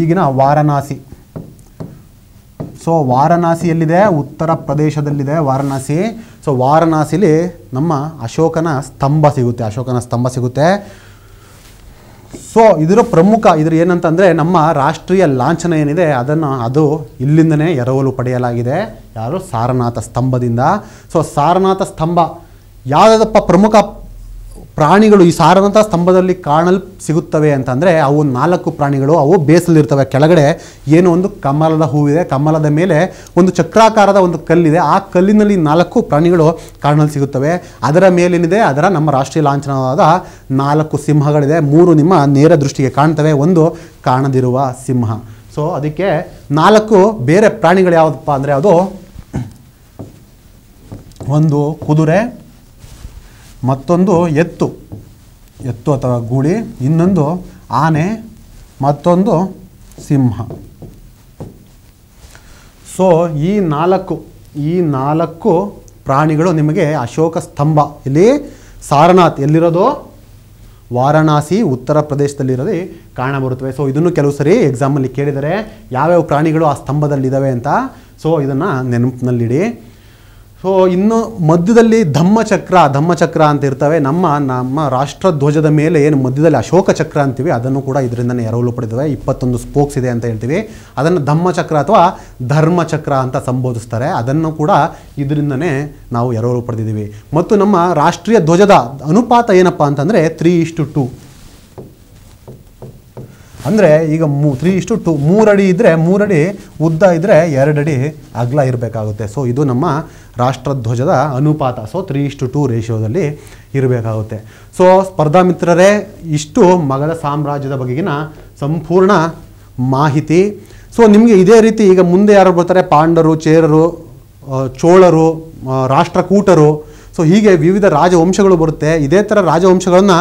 ಈಗಿನ ವಾರಣಾಸಿ ಸೊ ವಾರಣಾಸಿ ಎಲ್ಲಿದೆ ಉತ್ತರ ಪ್ರದೇಶದಲ್ಲಿದೆ ವಾರಣಾಸಿ ಸೊ ವಾರಣಾಸಿಲಿ ನಮ್ಮ ಅಶೋಕನ ಸ್ತಂಭ ಸಿಗುತ್ತೆ ಅಶೋಕನ ಸ್ತಂಭ ಸಿಗುತ್ತೆ ಸೊ ಇದರ ಪ್ರಮುಖ ಇದ್ರ ಏನಂತಂದ್ರೆ ನಮ್ಮ ರಾಷ್ಟ್ರೀಯ ಲಾಂಛನ ಏನಿದೆ ಅದನ್ನು ಅದು ಇಲ್ಲಿಂದನೇ ಎರವಲು ಪಡೆಯಲಾಗಿದೆ ಯಾರು ಸಾರನಾಥ ಸ್ತಂಭದಿಂದ ಸೊ ಸಾರನಾಥ ಸ್ತಂಭ ಯಾವುದಪ್ಪ ಪ್ರಮುಖ ಪ್ರಾಣಿಗಳು ಈ ಸಾರದಂಥ ಸ್ತಂಭದಲ್ಲಿ ಕಾಣಲು ಸಿಗುತ್ತವೆ ಅಂತಂದರೆ ಅವು ನಾಲ್ಕು ಪ್ರಾಣಿಗಳು ಅವು ಬೇಸಲಿರ್ತವೆ ಕೆಳಗಡೆ ಏನೋ ಒಂದು ಕಮಲದ ಹೂವಿದೆ ಕಮಲದ ಮೇಲೆ ಒಂದು ಚಕ್ರಾಕಾರದ ಒಂದು ಕಲ್ಲಿದೆ ಆ ಕಲ್ಲಿನಲ್ಲಿ ನಾಲ್ಕು ಪ್ರಾಣಿಗಳು ಕಾಣಲು ಸಿಗುತ್ತವೆ ಅದರ ಮೇಲೇನಿದೆ ಅದರ ನಮ್ಮ ರಾಷ್ಟ್ರೀಯ ಲಾಂಛನವಾದ ನಾಲ್ಕು ಸಿಂಹಗಳಿದೆ ಮೂರು ನಿಮ್ಮ ನೇರ ದೃಷ್ಟಿಗೆ ಕಾಣ್ತವೆ ಒಂದು ಕಾಣದಿರುವ ಸಿಂಹ ಸೊ ಅದಕ್ಕೆ ನಾಲ್ಕು ಬೇರೆ ಪ್ರಾಣಿಗಳು ಯಾವುದಪ್ಪ ಅಂದರೆ ಅದು ಒಂದು ಕುದುರೆ ಮತ್ತೊಂದು ಎತ್ತು ಎತ್ತು ಅಥವಾ ಗೂಳಿ ಇನ್ನೊಂದು ಆನೆ ಮತ್ತೊಂದು ಸಿಂಹ ಸೊ ಈ ನಾಲ್ಕು ಈ ನಾಲ್ಕು ಪ್ರಾಣಿಗಳು ನಿಮಗೆ ಅಶೋಕ ಸ್ತಂಭ ಇಲ್ಲಿ ಸಾರನಾಥ್ ಎಲ್ಲಿರೋದು ವಾರಣಾಸಿ ಉತ್ತರ ಪ್ರದೇಶದಲ್ಲಿರೋದು ಕಾಣಬರುತ್ತವೆ ಸೊ ಇದನ್ನು ಕೆಲವು ಸರಿ ಎಕ್ಸಾಮಲ್ಲಿ ಕೇಳಿದರೆ ಯಾವ್ಯಾವ ಪ್ರಾಣಿಗಳು ಆ ಸ್ತಂಭದಲ್ಲಿದ್ದಾವೆ ಅಂತ ಸೊ ಇದನ್ನು ನೆನಪಿನಲ್ಲಿಡಿ ಸೊ ಇನ್ನು ಮಧ್ಯದಲ್ಲಿ ಧಮ್ಮಚಕ್ರ ಧಮ್ಮಚಕ್ರ ಅಂತ ಇರ್ತವೆ ನಮ್ಮ ನಮ್ಮ ರಾಷ್ಟ್ರ ಧ್ವಜದ ಮೇಲೆ ಏನು ಮಧ್ಯದಲ್ಲಿ ಅಶೋಕ ಚಕ್ರ ಅಂತೀವಿ ಅದನ್ನು ಕೂಡ ಇದರಿಂದನೇ ಎರವಲು ಪಡೆದಿವೆ ಇಪ್ಪತ್ತೊಂದು ಸ್ಪೋಕ್ಸ್ ಇದೆ ಅಂತ ಹೇಳ್ತೀವಿ ಅದನ್ನು ಧಮ್ಮಚಕ್ರ ಅಥವಾ ಧರ್ಮಚಕ್ರ ಅಂತ ಸಂಬೋಧಿಸ್ತಾರೆ ಅದನ್ನು ಕೂಡ ಇದರಿಂದನೇ ನಾವು ಎರವಲು ಪಡೆದಿದ್ದೀವಿ ಮತ್ತು ನಮ್ಮ ರಾಷ್ಟ್ರೀಯ ಧ್ವಜದ ಅನುಪಾತ ಏನಪ್ಪ ಅಂತಂದರೆ ತ್ರೀ ಇಷ್ಟು ಟು ಅಂದರೆ ಈಗ ಮೂ ತ್ರೀ ಇಷ್ಟು ಟು ಮೂರಡಿ ಇದ್ದರೆ ಮೂರಡಿ ಉದ್ದ ಇದ್ದರೆ ಎರಡಡಿ ಅಗಲ ಇರಬೇಕಾಗುತ್ತೆ ಸೊ ಇದು ನಮ್ಮ ರಾಷ್ಟ್ರಧ್ವಜದ ಅನುಪಾತ ಸೊ ತ್ರೀ ಇಷ್ಟು ಟು ರೇಷಿಯೋದಲ್ಲಿ ಇರಬೇಕಾಗುತ್ತೆ ಸೊ ಸ್ಪರ್ಧಾ ಮಿತ್ರರೇ ಇಷ್ಟು ಮಗದ ಸಾಮ್ರಾಜ್ಯದ ಬಗೆಗಿನ ಸಂಪೂರ್ಣ ಮಾಹಿತಿ ಸೊ ನಿಮಗೆ ಇದೇ ರೀತಿ ಈಗ ಮುಂದೆ ಯಾರು ಬರ್ತಾರೆ ಪಾಂಡರು ಚೇರರು ಚೋಳರು ರಾಷ್ಟ್ರಕೂಟರು ಸೊ ಹೀಗೆ ವಿವಿಧ ರಾಜವಂಶಗಳು ಬರುತ್ತೆ ಇದೇ ಥರ ರಾಜವಂಶಗಳನ್ನು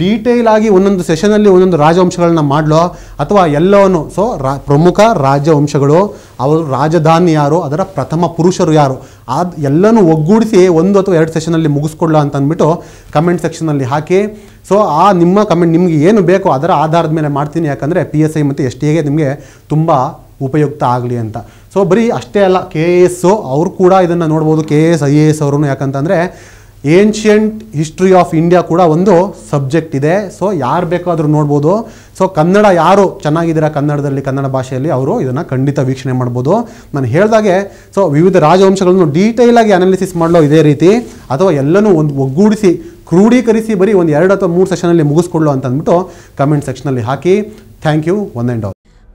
ಡೀಟೇಲ್ ಆಗಿ ಒಂದೊಂದು ಸೆಷನಲ್ಲಿ ಒಂದೊಂದು ರಾಜವಂಶಗಳನ್ನ ಮಾಡಲೋ ಅಥವಾ ಎಲ್ಲವನ್ನು ಸೊ ರಾ ಪ್ರಮುಖ ರಾಜವಂಶಗಳು ಅವರು ರಾಜಧಾನಿ ಯಾರು ಅದರ ಪ್ರಥಮ ಪುರುಷರು ಯಾರು ಅದು ಎಲ್ಲನೂ ಒಗ್ಗೂಡಿಸಿ ಒಂದು ಅಥವಾ ಎರಡು ಸೆಷನಲ್ಲಿ ಮುಗಿಸ್ಕೊಡ್ಲೋ ಅಂತ ಅಂದ್ಬಿಟ್ಟು ಕಮೆಂಟ್ ಸೆಕ್ಷನಲ್ಲಿ ಹಾಕಿ ಸೊ ಆ ನಿಮ್ಮ ಕಮೆಂಟ್ ನಿಮಗೆ ಏನು ಬೇಕೋ ಅದರ ಆಧಾರದ ಮೇಲೆ ಮಾಡ್ತೀನಿ ಯಾಕಂದರೆ ಪಿ ಎಸ್ ಐ ಮತ್ತು ಎಸ್ ಟಿ ಎಗೆ ನಿಮಗೆ ತುಂಬ ಉಪಯುಕ್ತ ಆಗಲಿ ಅಂತ ಸೊ ಬರೀ ಅಷ್ಟೇ ಅಲ್ಲ ಕೆ ಎ ಎಸ್ಸು ಅವರು ಕೂಡ ಇದನ್ನು ನೋಡ್ಬೋದು K A S I A S ಅವರು ಯಾಕಂತಂದರೆ ಏನ್ಷಿಯಂಟ್ ಹಿಸ್ಟ್ರಿ ಆಫ್ ಇಂಡಿಯಾ ಕೂಡ ಒಂದು ಸಬ್ಜೆಕ್ಟ್ ಇದೆ ಸೊ ಯಾರು ಬೇಕಾದರೂ ನೋಡ್ಬೋದು ಸೊ ಕನ್ನಡ ಯಾರು ಚೆನ್ನಾಗಿದ್ದೀರಾ ಕನ್ನಡದಲ್ಲಿ ಕನ್ನಡ ಭಾಷೆಯಲ್ಲಿ ಅವರು ಇದನ್ನು ಖಂಡಿತ ವೀಕ್ಷಣೆ ಮಾಡ್ಬೋದು ನಾನು ಹೇಳಿದಾಗೆ ಸೊ ವಿವಿಧ ರಾಜವಂಶಗಳನ್ನು ಡೀಟೇಲಾಗಿ ಅನಾಲಿಸಿಸ್ ಮಾಡಲು ಇದೇ ರೀತಿ ಅಥವಾ ಎಲ್ಲನೂ ಒಂದು ಒಗ್ಗೂಡಿಸಿ ಕ್ರೂಢೀಕರಿಸಿ ಬರೀ ಒಂದು ಎರಡು ಅಥವಾ ಮೂರು ಸೆಷನಲ್ಲಿ ಮುಗಿಸ್ಕೊಳ್ಳೋ ಅಂತ ಅಂದ್ಬಿಟ್ಟು ಕಮೆಂಟ್ ಸೆಕ್ಷನಲ್ಲಿ ಹಾಕಿ thank you one and all